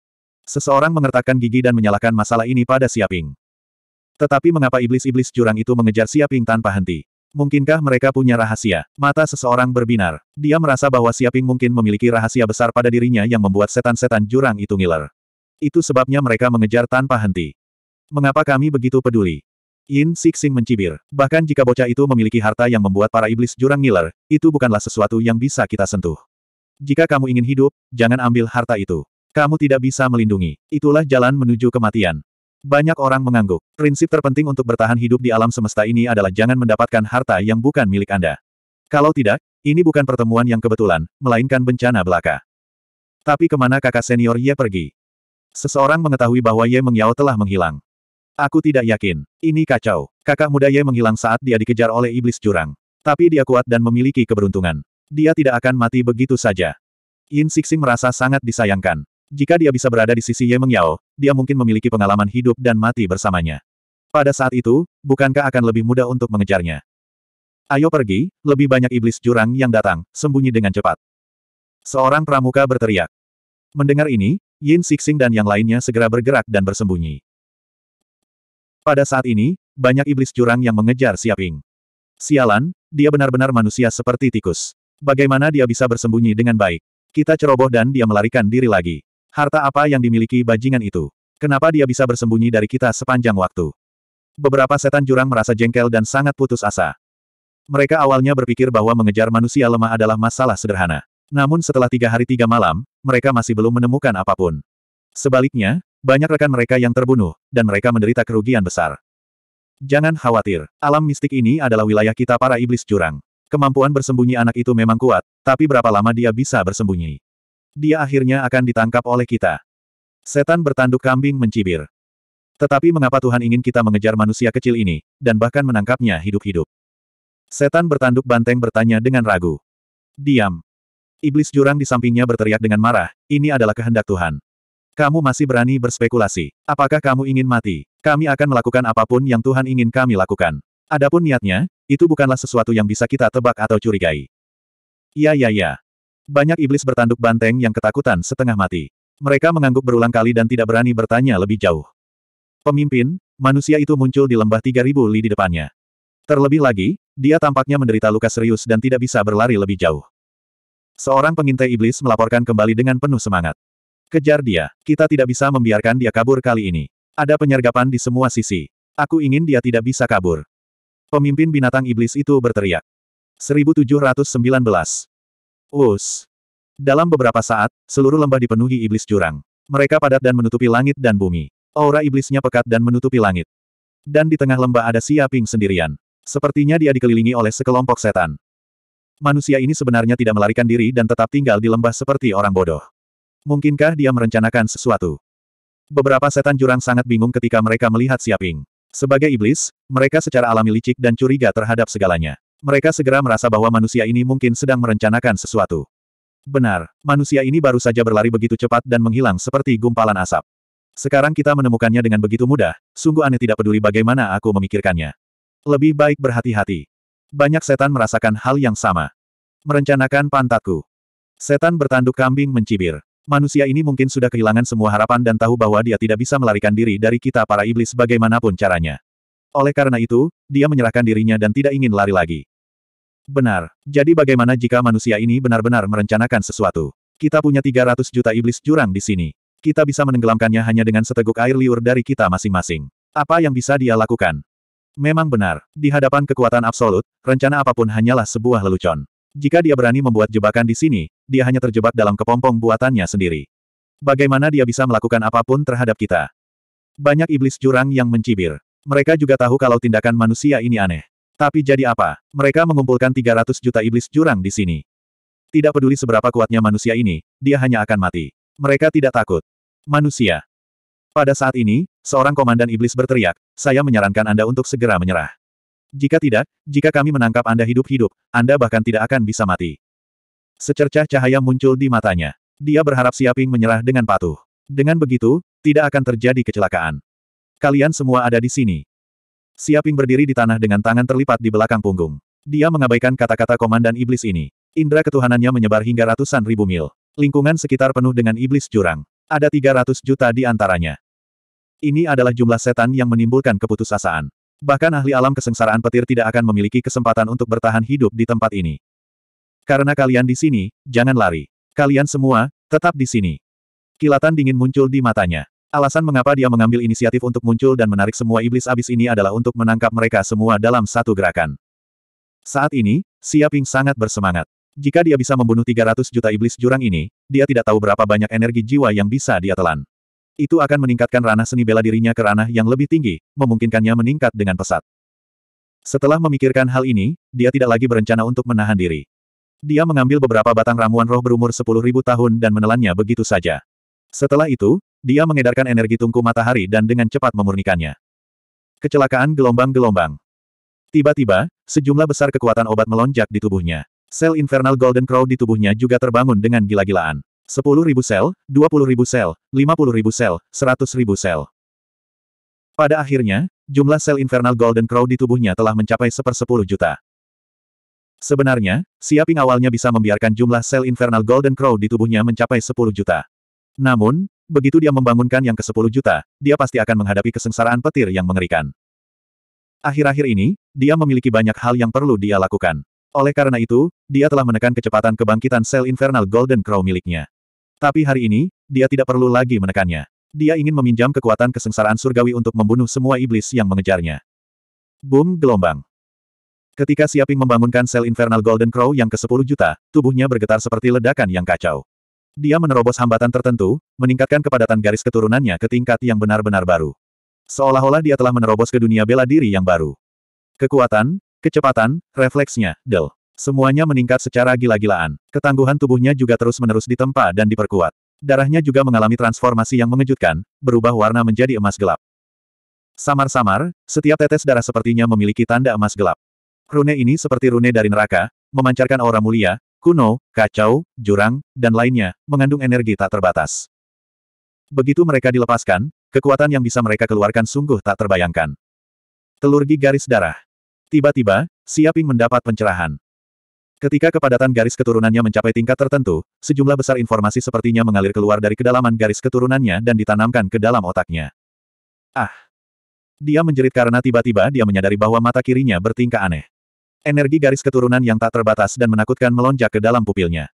Seseorang mengertakkan gigi dan menyalahkan masalah ini pada Siaping. Tetapi mengapa iblis-iblis jurang itu mengejar Siaping tanpa henti? Mungkinkah mereka punya rahasia? Mata seseorang berbinar. Dia merasa bahwa Siaping mungkin memiliki rahasia besar pada dirinya yang membuat setan-setan jurang itu ngiler. Itu sebabnya mereka mengejar tanpa henti. Mengapa kami begitu peduli? Yin Sixing mencibir. Bahkan jika bocah itu memiliki harta yang membuat para iblis jurang ngiler, itu bukanlah sesuatu yang bisa kita sentuh. Jika kamu ingin hidup, jangan ambil harta itu. Kamu tidak bisa melindungi. Itulah jalan menuju kematian. Banyak orang mengangguk. Prinsip terpenting untuk bertahan hidup di alam semesta ini adalah jangan mendapatkan harta yang bukan milik Anda. Kalau tidak, ini bukan pertemuan yang kebetulan, melainkan bencana belaka. Tapi kemana kakak senior Ye pergi? Seseorang mengetahui bahwa Ye Mengyao telah menghilang. Aku tidak yakin. Ini kacau. Kakak muda Ye menghilang saat dia dikejar oleh iblis curang. Tapi dia kuat dan memiliki keberuntungan. Dia tidak akan mati begitu saja. Yin Sixing merasa sangat disayangkan. Jika dia bisa berada di sisi Ye Mengyao, dia mungkin memiliki pengalaman hidup dan mati bersamanya. Pada saat itu, bukankah akan lebih mudah untuk mengejarnya? Ayo pergi, lebih banyak iblis curang yang datang, sembunyi dengan cepat. Seorang pramuka berteriak. Mendengar ini, Yin Sixing dan yang lainnya segera bergerak dan bersembunyi. Pada saat ini, banyak iblis jurang yang mengejar Siaping. Sialan, dia benar-benar manusia seperti tikus. Bagaimana dia bisa bersembunyi dengan baik? Kita ceroboh dan dia melarikan diri lagi. Harta apa yang dimiliki bajingan itu? Kenapa dia bisa bersembunyi dari kita sepanjang waktu? Beberapa setan jurang merasa jengkel dan sangat putus asa. Mereka awalnya berpikir bahwa mengejar manusia lemah adalah masalah sederhana. Namun setelah tiga hari tiga malam, mereka masih belum menemukan apapun. Sebaliknya, banyak rekan mereka yang terbunuh, dan mereka menderita kerugian besar. Jangan khawatir, alam mistik ini adalah wilayah kita para iblis jurang. Kemampuan bersembunyi anak itu memang kuat, tapi berapa lama dia bisa bersembunyi? Dia akhirnya akan ditangkap oleh kita. Setan bertanduk kambing mencibir. Tetapi mengapa Tuhan ingin kita mengejar manusia kecil ini, dan bahkan menangkapnya hidup-hidup? Setan bertanduk banteng bertanya dengan ragu. Diam. Iblis jurang di sampingnya berteriak dengan marah, ini adalah kehendak Tuhan. Kamu masih berani berspekulasi. Apakah kamu ingin mati? Kami akan melakukan apapun yang Tuhan ingin kami lakukan. Adapun niatnya, itu bukanlah sesuatu yang bisa kita tebak atau curigai. Ya ya ya. Banyak iblis bertanduk banteng yang ketakutan setengah mati. Mereka mengangguk berulang kali dan tidak berani bertanya lebih jauh. Pemimpin, manusia itu muncul di lembah 3000 li di depannya. Terlebih lagi, dia tampaknya menderita luka serius dan tidak bisa berlari lebih jauh. Seorang pengintai iblis melaporkan kembali dengan penuh semangat. Kejar dia. Kita tidak bisa membiarkan dia kabur kali ini. Ada penyergapan di semua sisi. Aku ingin dia tidak bisa kabur. Pemimpin binatang iblis itu berteriak. 1719. Us. Dalam beberapa saat, seluruh lembah dipenuhi iblis jurang. Mereka padat dan menutupi langit dan bumi. Aura iblisnya pekat dan menutupi langit. Dan di tengah lembah ada siaping Ping sendirian. Sepertinya dia dikelilingi oleh sekelompok setan. Manusia ini sebenarnya tidak melarikan diri dan tetap tinggal di lembah seperti orang bodoh. Mungkinkah dia merencanakan sesuatu? Beberapa setan jurang sangat bingung ketika mereka melihat Siaping. Sebagai iblis, mereka secara alami licik dan curiga terhadap segalanya. Mereka segera merasa bahwa manusia ini mungkin sedang merencanakan sesuatu. Benar, manusia ini baru saja berlari begitu cepat dan menghilang seperti gumpalan asap. Sekarang kita menemukannya dengan begitu mudah, sungguh aneh tidak peduli bagaimana aku memikirkannya. Lebih baik berhati-hati. Banyak setan merasakan hal yang sama. Merencanakan pantatku. Setan bertanduk kambing mencibir. Manusia ini mungkin sudah kehilangan semua harapan dan tahu bahwa dia tidak bisa melarikan diri dari kita para iblis bagaimanapun caranya. Oleh karena itu, dia menyerahkan dirinya dan tidak ingin lari lagi. Benar. Jadi bagaimana jika manusia ini benar-benar merencanakan sesuatu? Kita punya 300 juta iblis jurang di sini. Kita bisa menenggelamkannya hanya dengan seteguk air liur dari kita masing-masing. Apa yang bisa dia lakukan? Memang benar, di hadapan kekuatan absolut, rencana apapun hanyalah sebuah lelucon. Jika dia berani membuat jebakan di sini, dia hanya terjebak dalam kepompong buatannya sendiri. Bagaimana dia bisa melakukan apapun terhadap kita? Banyak iblis jurang yang mencibir. Mereka juga tahu kalau tindakan manusia ini aneh. Tapi jadi apa? Mereka mengumpulkan 300 juta iblis jurang di sini. Tidak peduli seberapa kuatnya manusia ini, dia hanya akan mati. Mereka tidak takut. Manusia. Pada saat ini, seorang komandan iblis berteriak, saya menyarankan Anda untuk segera menyerah. Jika tidak, jika kami menangkap Anda hidup-hidup, Anda bahkan tidak akan bisa mati. Secercah cahaya muncul di matanya. Dia berharap Siaping menyerah dengan patuh. Dengan begitu, tidak akan terjadi kecelakaan. Kalian semua ada di sini. Siaping berdiri di tanah dengan tangan terlipat di belakang punggung. Dia mengabaikan kata-kata komandan iblis ini. Indra ketuhanannya menyebar hingga ratusan ribu mil. Lingkungan sekitar penuh dengan iblis jurang. Ada 300 juta di antaranya. Ini adalah jumlah setan yang menimbulkan keputusasaan. Bahkan ahli alam kesengsaraan petir tidak akan memiliki kesempatan untuk bertahan hidup di tempat ini. Karena kalian di sini, jangan lari. Kalian semua, tetap di sini. Kilatan dingin muncul di matanya. Alasan mengapa dia mengambil inisiatif untuk muncul dan menarik semua iblis abis ini adalah untuk menangkap mereka semua dalam satu gerakan. Saat ini, Siaping sangat bersemangat. Jika dia bisa membunuh 300 juta iblis jurang ini, dia tidak tahu berapa banyak energi jiwa yang bisa dia telan. Itu akan meningkatkan ranah seni bela dirinya ke ranah yang lebih tinggi, memungkinkannya meningkat dengan pesat. Setelah memikirkan hal ini, dia tidak lagi berencana untuk menahan diri. Dia mengambil beberapa batang ramuan roh berumur 10.000 tahun dan menelannya begitu saja. Setelah itu, dia mengedarkan energi tungku matahari dan dengan cepat memurnikannya. Kecelakaan gelombang-gelombang. Tiba-tiba, sejumlah besar kekuatan obat melonjak di tubuhnya. Sel infernal Golden Crow di tubuhnya juga terbangun dengan gila-gilaan. 10.000 sel, 20.000 sel, 50.000 sel, 100.000 sel. Pada akhirnya, jumlah sel infernal Golden Crow di tubuhnya telah mencapai sepersepuluh juta. Sebenarnya, Siaping awalnya bisa membiarkan jumlah sel infernal Golden Crow di tubuhnya mencapai sepuluh juta. Namun, begitu dia membangunkan yang ke sepuluh juta, dia pasti akan menghadapi kesengsaraan petir yang mengerikan. Akhir-akhir ini, dia memiliki banyak hal yang perlu dia lakukan. Oleh karena itu, dia telah menekan kecepatan kebangkitan sel infernal Golden Crow miliknya. Tapi hari ini, dia tidak perlu lagi menekannya. Dia ingin meminjam kekuatan kesengsaraan surgawi untuk membunuh semua iblis yang mengejarnya. Boom gelombang. Ketika Siaping membangunkan sel infernal Golden Crow yang ke-10 juta, tubuhnya bergetar seperti ledakan yang kacau. Dia menerobos hambatan tertentu, meningkatkan kepadatan garis keturunannya ke tingkat yang benar-benar baru. Seolah-olah dia telah menerobos ke dunia bela diri yang baru. Kekuatan, kecepatan, refleksnya, del. Semuanya meningkat secara gila-gilaan. Ketangguhan tubuhnya juga terus-menerus ditempa dan diperkuat. Darahnya juga mengalami transformasi yang mengejutkan, berubah warna menjadi emas gelap. Samar-samar, setiap tetes darah sepertinya memiliki tanda emas gelap. Rune ini seperti rune dari neraka, memancarkan aura mulia, kuno, kacau, jurang, dan lainnya, mengandung energi tak terbatas. Begitu mereka dilepaskan, kekuatan yang bisa mereka keluarkan sungguh tak terbayangkan. Telurgi garis darah. Tiba-tiba, Siaping mendapat pencerahan. Ketika kepadatan garis keturunannya mencapai tingkat tertentu, sejumlah besar informasi sepertinya mengalir keluar dari kedalaman garis keturunannya dan ditanamkan ke dalam otaknya. Ah! Dia menjerit karena tiba-tiba dia menyadari bahwa mata kirinya bertingkah aneh. Energi garis keturunan yang tak terbatas dan menakutkan melonjak ke dalam pupilnya.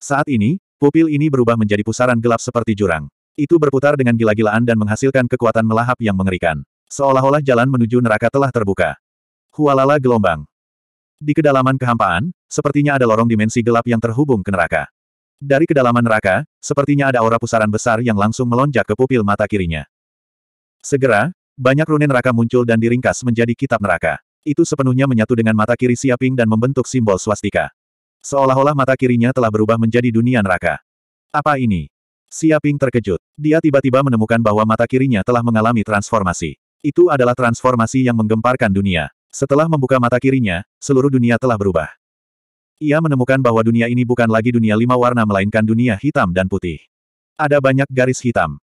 Saat ini, pupil ini berubah menjadi pusaran gelap seperti jurang. Itu berputar dengan gila-gilaan dan menghasilkan kekuatan melahap yang mengerikan. Seolah-olah jalan menuju neraka telah terbuka. Hualala gelombang. Di kedalaman kehampaan, sepertinya ada lorong dimensi gelap yang terhubung ke neraka. Dari kedalaman neraka, sepertinya ada aura pusaran besar yang langsung melonjak ke pupil mata kirinya. Segera, banyak rune neraka muncul dan diringkas menjadi kitab neraka. Itu sepenuhnya menyatu dengan mata kiri Siaping dan membentuk simbol swastika. Seolah-olah mata kirinya telah berubah menjadi dunia neraka. Apa ini? Siaping terkejut. Dia tiba-tiba menemukan bahwa mata kirinya telah mengalami transformasi. Itu adalah transformasi yang menggemparkan dunia. Setelah membuka mata kirinya, seluruh dunia telah berubah. Ia menemukan bahwa dunia ini bukan lagi dunia lima warna melainkan dunia hitam dan putih. Ada banyak garis hitam.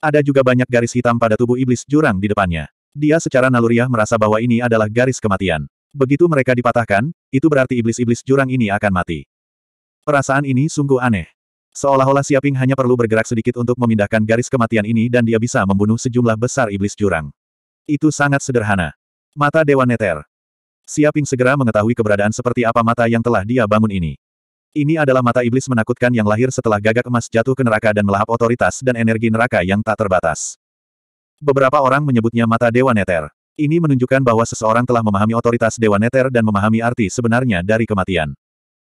Ada juga banyak garis hitam pada tubuh iblis jurang di depannya. Dia secara naluriah merasa bahwa ini adalah garis kematian. Begitu mereka dipatahkan, itu berarti iblis-iblis jurang ini akan mati. Perasaan ini sungguh aneh. Seolah-olah Siaping hanya perlu bergerak sedikit untuk memindahkan garis kematian ini dan dia bisa membunuh sejumlah besar iblis jurang. Itu sangat sederhana. Mata Dewa Neter. Siaping segera mengetahui keberadaan seperti apa mata yang telah dia bangun ini. Ini adalah mata iblis menakutkan yang lahir setelah gagak emas jatuh ke neraka dan melahap otoritas dan energi neraka yang tak terbatas. Beberapa orang menyebutnya mata Dewa Neter. Ini menunjukkan bahwa seseorang telah memahami otoritas Dewa Neter dan memahami arti sebenarnya dari kematian.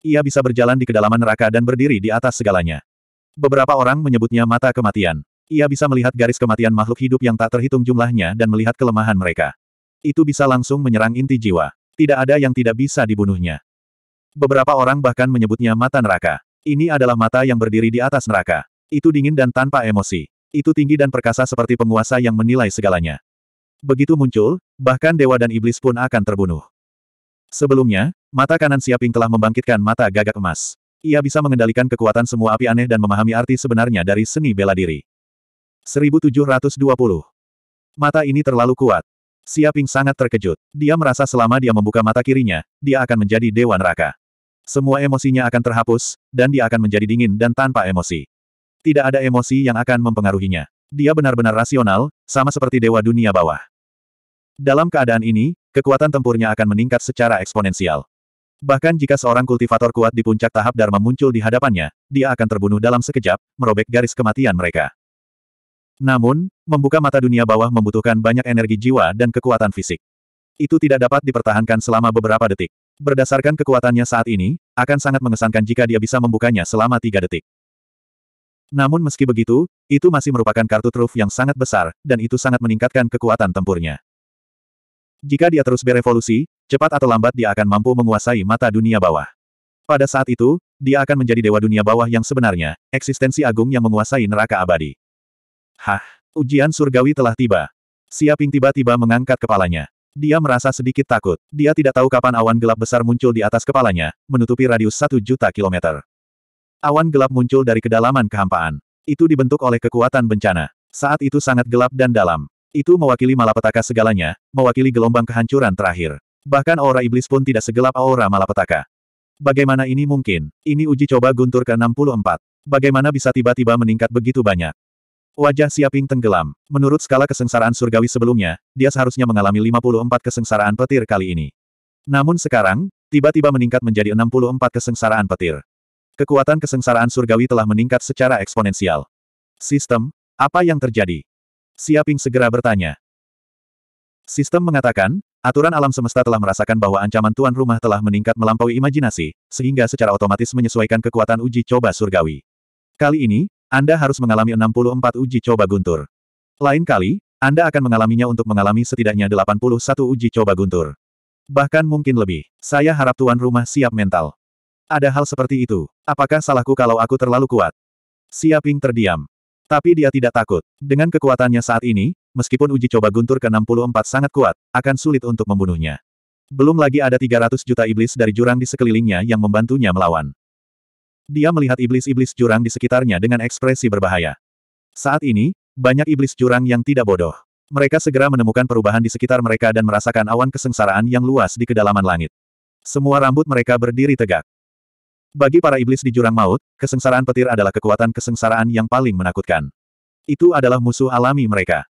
Ia bisa berjalan di kedalaman neraka dan berdiri di atas segalanya. Beberapa orang menyebutnya mata kematian. Ia bisa melihat garis kematian makhluk hidup yang tak terhitung jumlahnya dan melihat kelemahan mereka itu bisa langsung menyerang inti jiwa. Tidak ada yang tidak bisa dibunuhnya. Beberapa orang bahkan menyebutnya mata neraka. Ini adalah mata yang berdiri di atas neraka. Itu dingin dan tanpa emosi. Itu tinggi dan perkasa seperti penguasa yang menilai segalanya. Begitu muncul, bahkan dewa dan iblis pun akan terbunuh. Sebelumnya, mata kanan Siaping telah membangkitkan mata gagak emas. Ia bisa mengendalikan kekuatan semua api aneh dan memahami arti sebenarnya dari seni bela diri. 1720. Mata ini terlalu kuat. Siaping sangat terkejut. Dia merasa selama dia membuka mata kirinya, dia akan menjadi dewa neraka. Semua emosinya akan terhapus, dan dia akan menjadi dingin dan tanpa emosi. Tidak ada emosi yang akan mempengaruhinya. Dia benar-benar rasional, sama seperti dewa dunia bawah. Dalam keadaan ini, kekuatan tempurnya akan meningkat secara eksponensial. Bahkan jika seorang kultivator kuat di puncak tahap Dharma muncul di hadapannya, dia akan terbunuh dalam sekejap, merobek garis kematian mereka. Namun, Membuka mata dunia bawah membutuhkan banyak energi jiwa dan kekuatan fisik. Itu tidak dapat dipertahankan selama beberapa detik. Berdasarkan kekuatannya saat ini, akan sangat mengesankan jika dia bisa membukanya selama tiga detik. Namun meski begitu, itu masih merupakan kartu truf yang sangat besar, dan itu sangat meningkatkan kekuatan tempurnya. Jika dia terus berevolusi, cepat atau lambat dia akan mampu menguasai mata dunia bawah. Pada saat itu, dia akan menjadi dewa dunia bawah yang sebenarnya, eksistensi agung yang menguasai neraka abadi. Hah? Ujian surgawi telah tiba. Siaping tiba-tiba mengangkat kepalanya. Dia merasa sedikit takut. Dia tidak tahu kapan awan gelap besar muncul di atas kepalanya, menutupi radius satu juta kilometer. Awan gelap muncul dari kedalaman kehampaan. Itu dibentuk oleh kekuatan bencana. Saat itu sangat gelap dan dalam. Itu mewakili malapetaka segalanya, mewakili gelombang kehancuran terakhir. Bahkan aura iblis pun tidak segelap aura malapetaka. Bagaimana ini mungkin? Ini uji coba guntur ke-64. Bagaimana bisa tiba-tiba meningkat begitu banyak? Wajah Siaping tenggelam. Menurut skala kesengsaraan surgawi sebelumnya, dia seharusnya mengalami 54 kesengsaraan petir kali ini. Namun sekarang, tiba-tiba meningkat menjadi 64 kesengsaraan petir. Kekuatan kesengsaraan surgawi telah meningkat secara eksponensial. Sistem, apa yang terjadi? Siaping segera bertanya. Sistem mengatakan, aturan alam semesta telah merasakan bahwa ancaman tuan rumah telah meningkat melampaui imajinasi, sehingga secara otomatis menyesuaikan kekuatan uji coba surgawi. Kali ini, anda harus mengalami 64 uji coba guntur. Lain kali, Anda akan mengalaminya untuk mengalami setidaknya 81 uji coba guntur. Bahkan mungkin lebih. Saya harap tuan rumah siap mental. Ada hal seperti itu. Apakah salahku kalau aku terlalu kuat? Siaping terdiam. Tapi dia tidak takut. Dengan kekuatannya saat ini, meskipun uji coba guntur ke-64 sangat kuat, akan sulit untuk membunuhnya. Belum lagi ada 300 juta iblis dari jurang di sekelilingnya yang membantunya melawan. Dia melihat iblis-iblis jurang di sekitarnya dengan ekspresi berbahaya. Saat ini, banyak iblis jurang yang tidak bodoh. Mereka segera menemukan perubahan di sekitar mereka dan merasakan awan kesengsaraan yang luas di kedalaman langit. Semua rambut mereka berdiri tegak. Bagi para iblis di jurang maut, kesengsaraan petir adalah kekuatan kesengsaraan yang paling menakutkan. Itu adalah musuh alami mereka.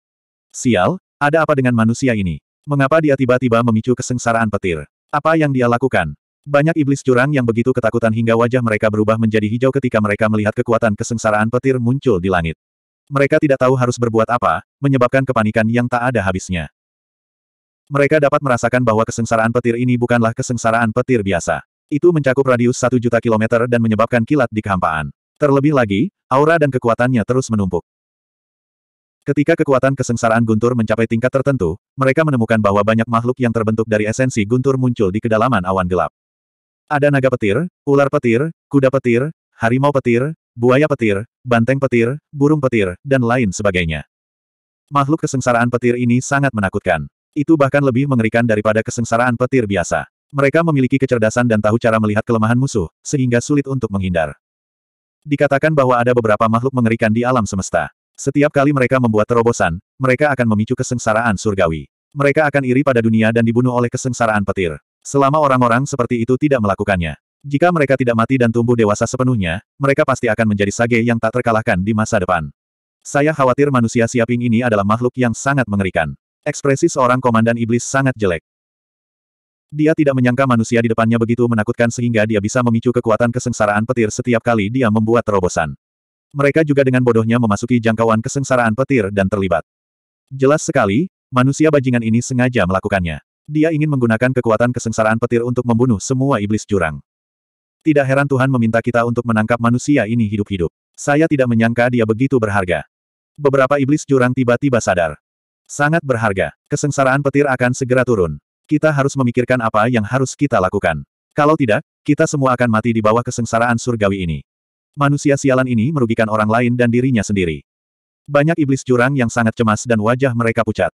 Sial, ada apa dengan manusia ini? Mengapa dia tiba-tiba memicu kesengsaraan petir? Apa yang dia lakukan? Banyak iblis curang yang begitu ketakutan hingga wajah mereka berubah menjadi hijau ketika mereka melihat kekuatan kesengsaraan petir muncul di langit. Mereka tidak tahu harus berbuat apa, menyebabkan kepanikan yang tak ada habisnya. Mereka dapat merasakan bahwa kesengsaraan petir ini bukanlah kesengsaraan petir biasa. Itu mencakup radius 1 juta kilometer dan menyebabkan kilat di kehampaan. Terlebih lagi, aura dan kekuatannya terus menumpuk. Ketika kekuatan kesengsaraan guntur mencapai tingkat tertentu, mereka menemukan bahwa banyak makhluk yang terbentuk dari esensi guntur muncul di kedalaman awan gelap. Ada naga petir, ular petir, kuda petir, harimau petir, buaya petir, banteng petir, burung petir, dan lain sebagainya. Makhluk kesengsaraan petir ini sangat menakutkan. Itu bahkan lebih mengerikan daripada kesengsaraan petir biasa. Mereka memiliki kecerdasan dan tahu cara melihat kelemahan musuh, sehingga sulit untuk menghindar. Dikatakan bahwa ada beberapa makhluk mengerikan di alam semesta. Setiap kali mereka membuat terobosan, mereka akan memicu kesengsaraan surgawi. Mereka akan iri pada dunia dan dibunuh oleh kesengsaraan petir. Selama orang-orang seperti itu tidak melakukannya. Jika mereka tidak mati dan tumbuh dewasa sepenuhnya, mereka pasti akan menjadi sage yang tak terkalahkan di masa depan. Saya khawatir manusia siaping ini adalah makhluk yang sangat mengerikan. Ekspresi seorang komandan iblis sangat jelek. Dia tidak menyangka manusia di depannya begitu menakutkan sehingga dia bisa memicu kekuatan kesengsaraan petir setiap kali dia membuat terobosan. Mereka juga dengan bodohnya memasuki jangkauan kesengsaraan petir dan terlibat. Jelas sekali, manusia bajingan ini sengaja melakukannya. Dia ingin menggunakan kekuatan kesengsaraan petir untuk membunuh semua iblis jurang. Tidak heran Tuhan meminta kita untuk menangkap manusia ini hidup-hidup. Saya tidak menyangka dia begitu berharga. Beberapa iblis jurang tiba-tiba sadar. Sangat berharga. Kesengsaraan petir akan segera turun. Kita harus memikirkan apa yang harus kita lakukan. Kalau tidak, kita semua akan mati di bawah kesengsaraan surgawi ini. Manusia sialan ini merugikan orang lain dan dirinya sendiri. Banyak iblis jurang yang sangat cemas dan wajah mereka pucat.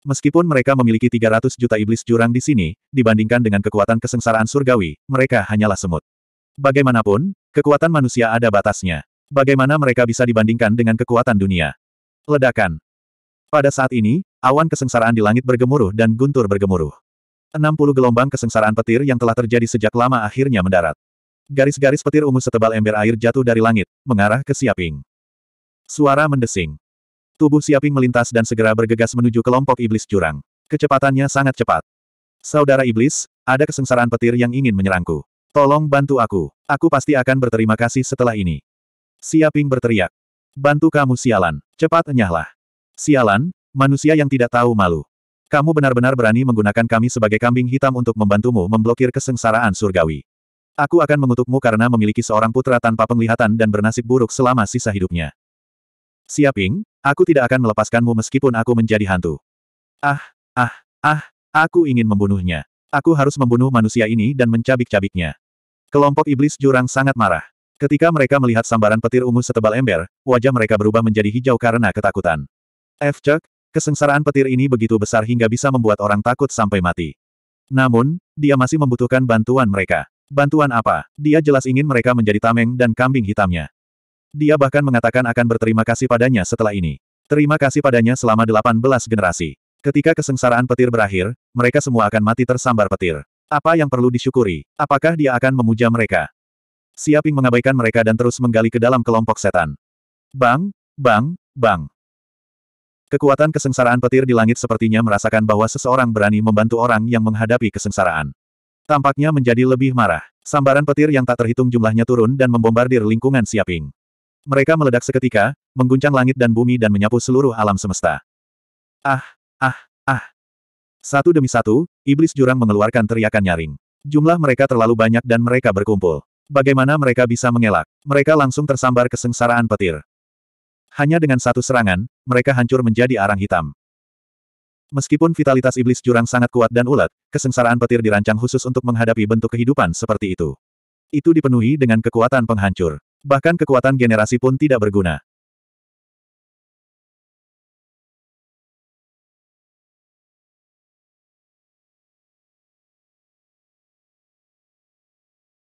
Meskipun mereka memiliki 300 juta iblis jurang di sini, dibandingkan dengan kekuatan kesengsaraan surgawi, mereka hanyalah semut. Bagaimanapun, kekuatan manusia ada batasnya. Bagaimana mereka bisa dibandingkan dengan kekuatan dunia? Ledakan. Pada saat ini, awan kesengsaraan di langit bergemuruh dan guntur bergemuruh. 60 gelombang kesengsaraan petir yang telah terjadi sejak lama akhirnya mendarat. Garis-garis petir ungu setebal ember air jatuh dari langit, mengarah ke Siaping. Suara mendesing. Tubuh Siaping melintas dan segera bergegas menuju kelompok iblis curang. Kecepatannya sangat cepat. Saudara iblis, ada kesengsaraan petir yang ingin menyerangku. Tolong bantu aku. Aku pasti akan berterima kasih setelah ini. Siaping berteriak. Bantu kamu sialan. Cepat enyahlah. Sialan, manusia yang tidak tahu malu. Kamu benar-benar berani menggunakan kami sebagai kambing hitam untuk membantumu memblokir kesengsaraan surgawi. Aku akan mengutukmu karena memiliki seorang putra tanpa penglihatan dan bernasib buruk selama sisa hidupnya. Siaping, aku tidak akan melepaskanmu meskipun aku menjadi hantu. Ah, ah, ah, aku ingin membunuhnya. Aku harus membunuh manusia ini dan mencabik-cabiknya. Kelompok iblis jurang sangat marah. Ketika mereka melihat sambaran petir ungu setebal ember, wajah mereka berubah menjadi hijau karena ketakutan. F. Chuck, kesengsaraan petir ini begitu besar hingga bisa membuat orang takut sampai mati. Namun, dia masih membutuhkan bantuan mereka. Bantuan apa? Dia jelas ingin mereka menjadi tameng dan kambing hitamnya. Dia bahkan mengatakan akan berterima kasih padanya setelah ini. Terima kasih padanya selama 18 generasi. Ketika kesengsaraan petir berakhir, mereka semua akan mati tersambar petir. Apa yang perlu disyukuri? Apakah dia akan memuja mereka? Siaping mengabaikan mereka dan terus menggali ke dalam kelompok setan. Bang, bang, bang. Kekuatan kesengsaraan petir di langit sepertinya merasakan bahwa seseorang berani membantu orang yang menghadapi kesengsaraan. Tampaknya menjadi lebih marah. Sambaran petir yang tak terhitung jumlahnya turun dan membombardir lingkungan Siaping. Mereka meledak seketika, mengguncang langit dan bumi dan menyapu seluruh alam semesta. Ah, ah, ah. Satu demi satu, iblis jurang mengeluarkan teriakan nyaring. Jumlah mereka terlalu banyak dan mereka berkumpul. Bagaimana mereka bisa mengelak? Mereka langsung tersambar kesengsaraan petir. Hanya dengan satu serangan, mereka hancur menjadi arang hitam. Meskipun vitalitas iblis jurang sangat kuat dan ulet, kesengsaraan petir dirancang khusus untuk menghadapi bentuk kehidupan seperti itu. Itu dipenuhi dengan kekuatan penghancur. Bahkan kekuatan generasi pun tidak berguna.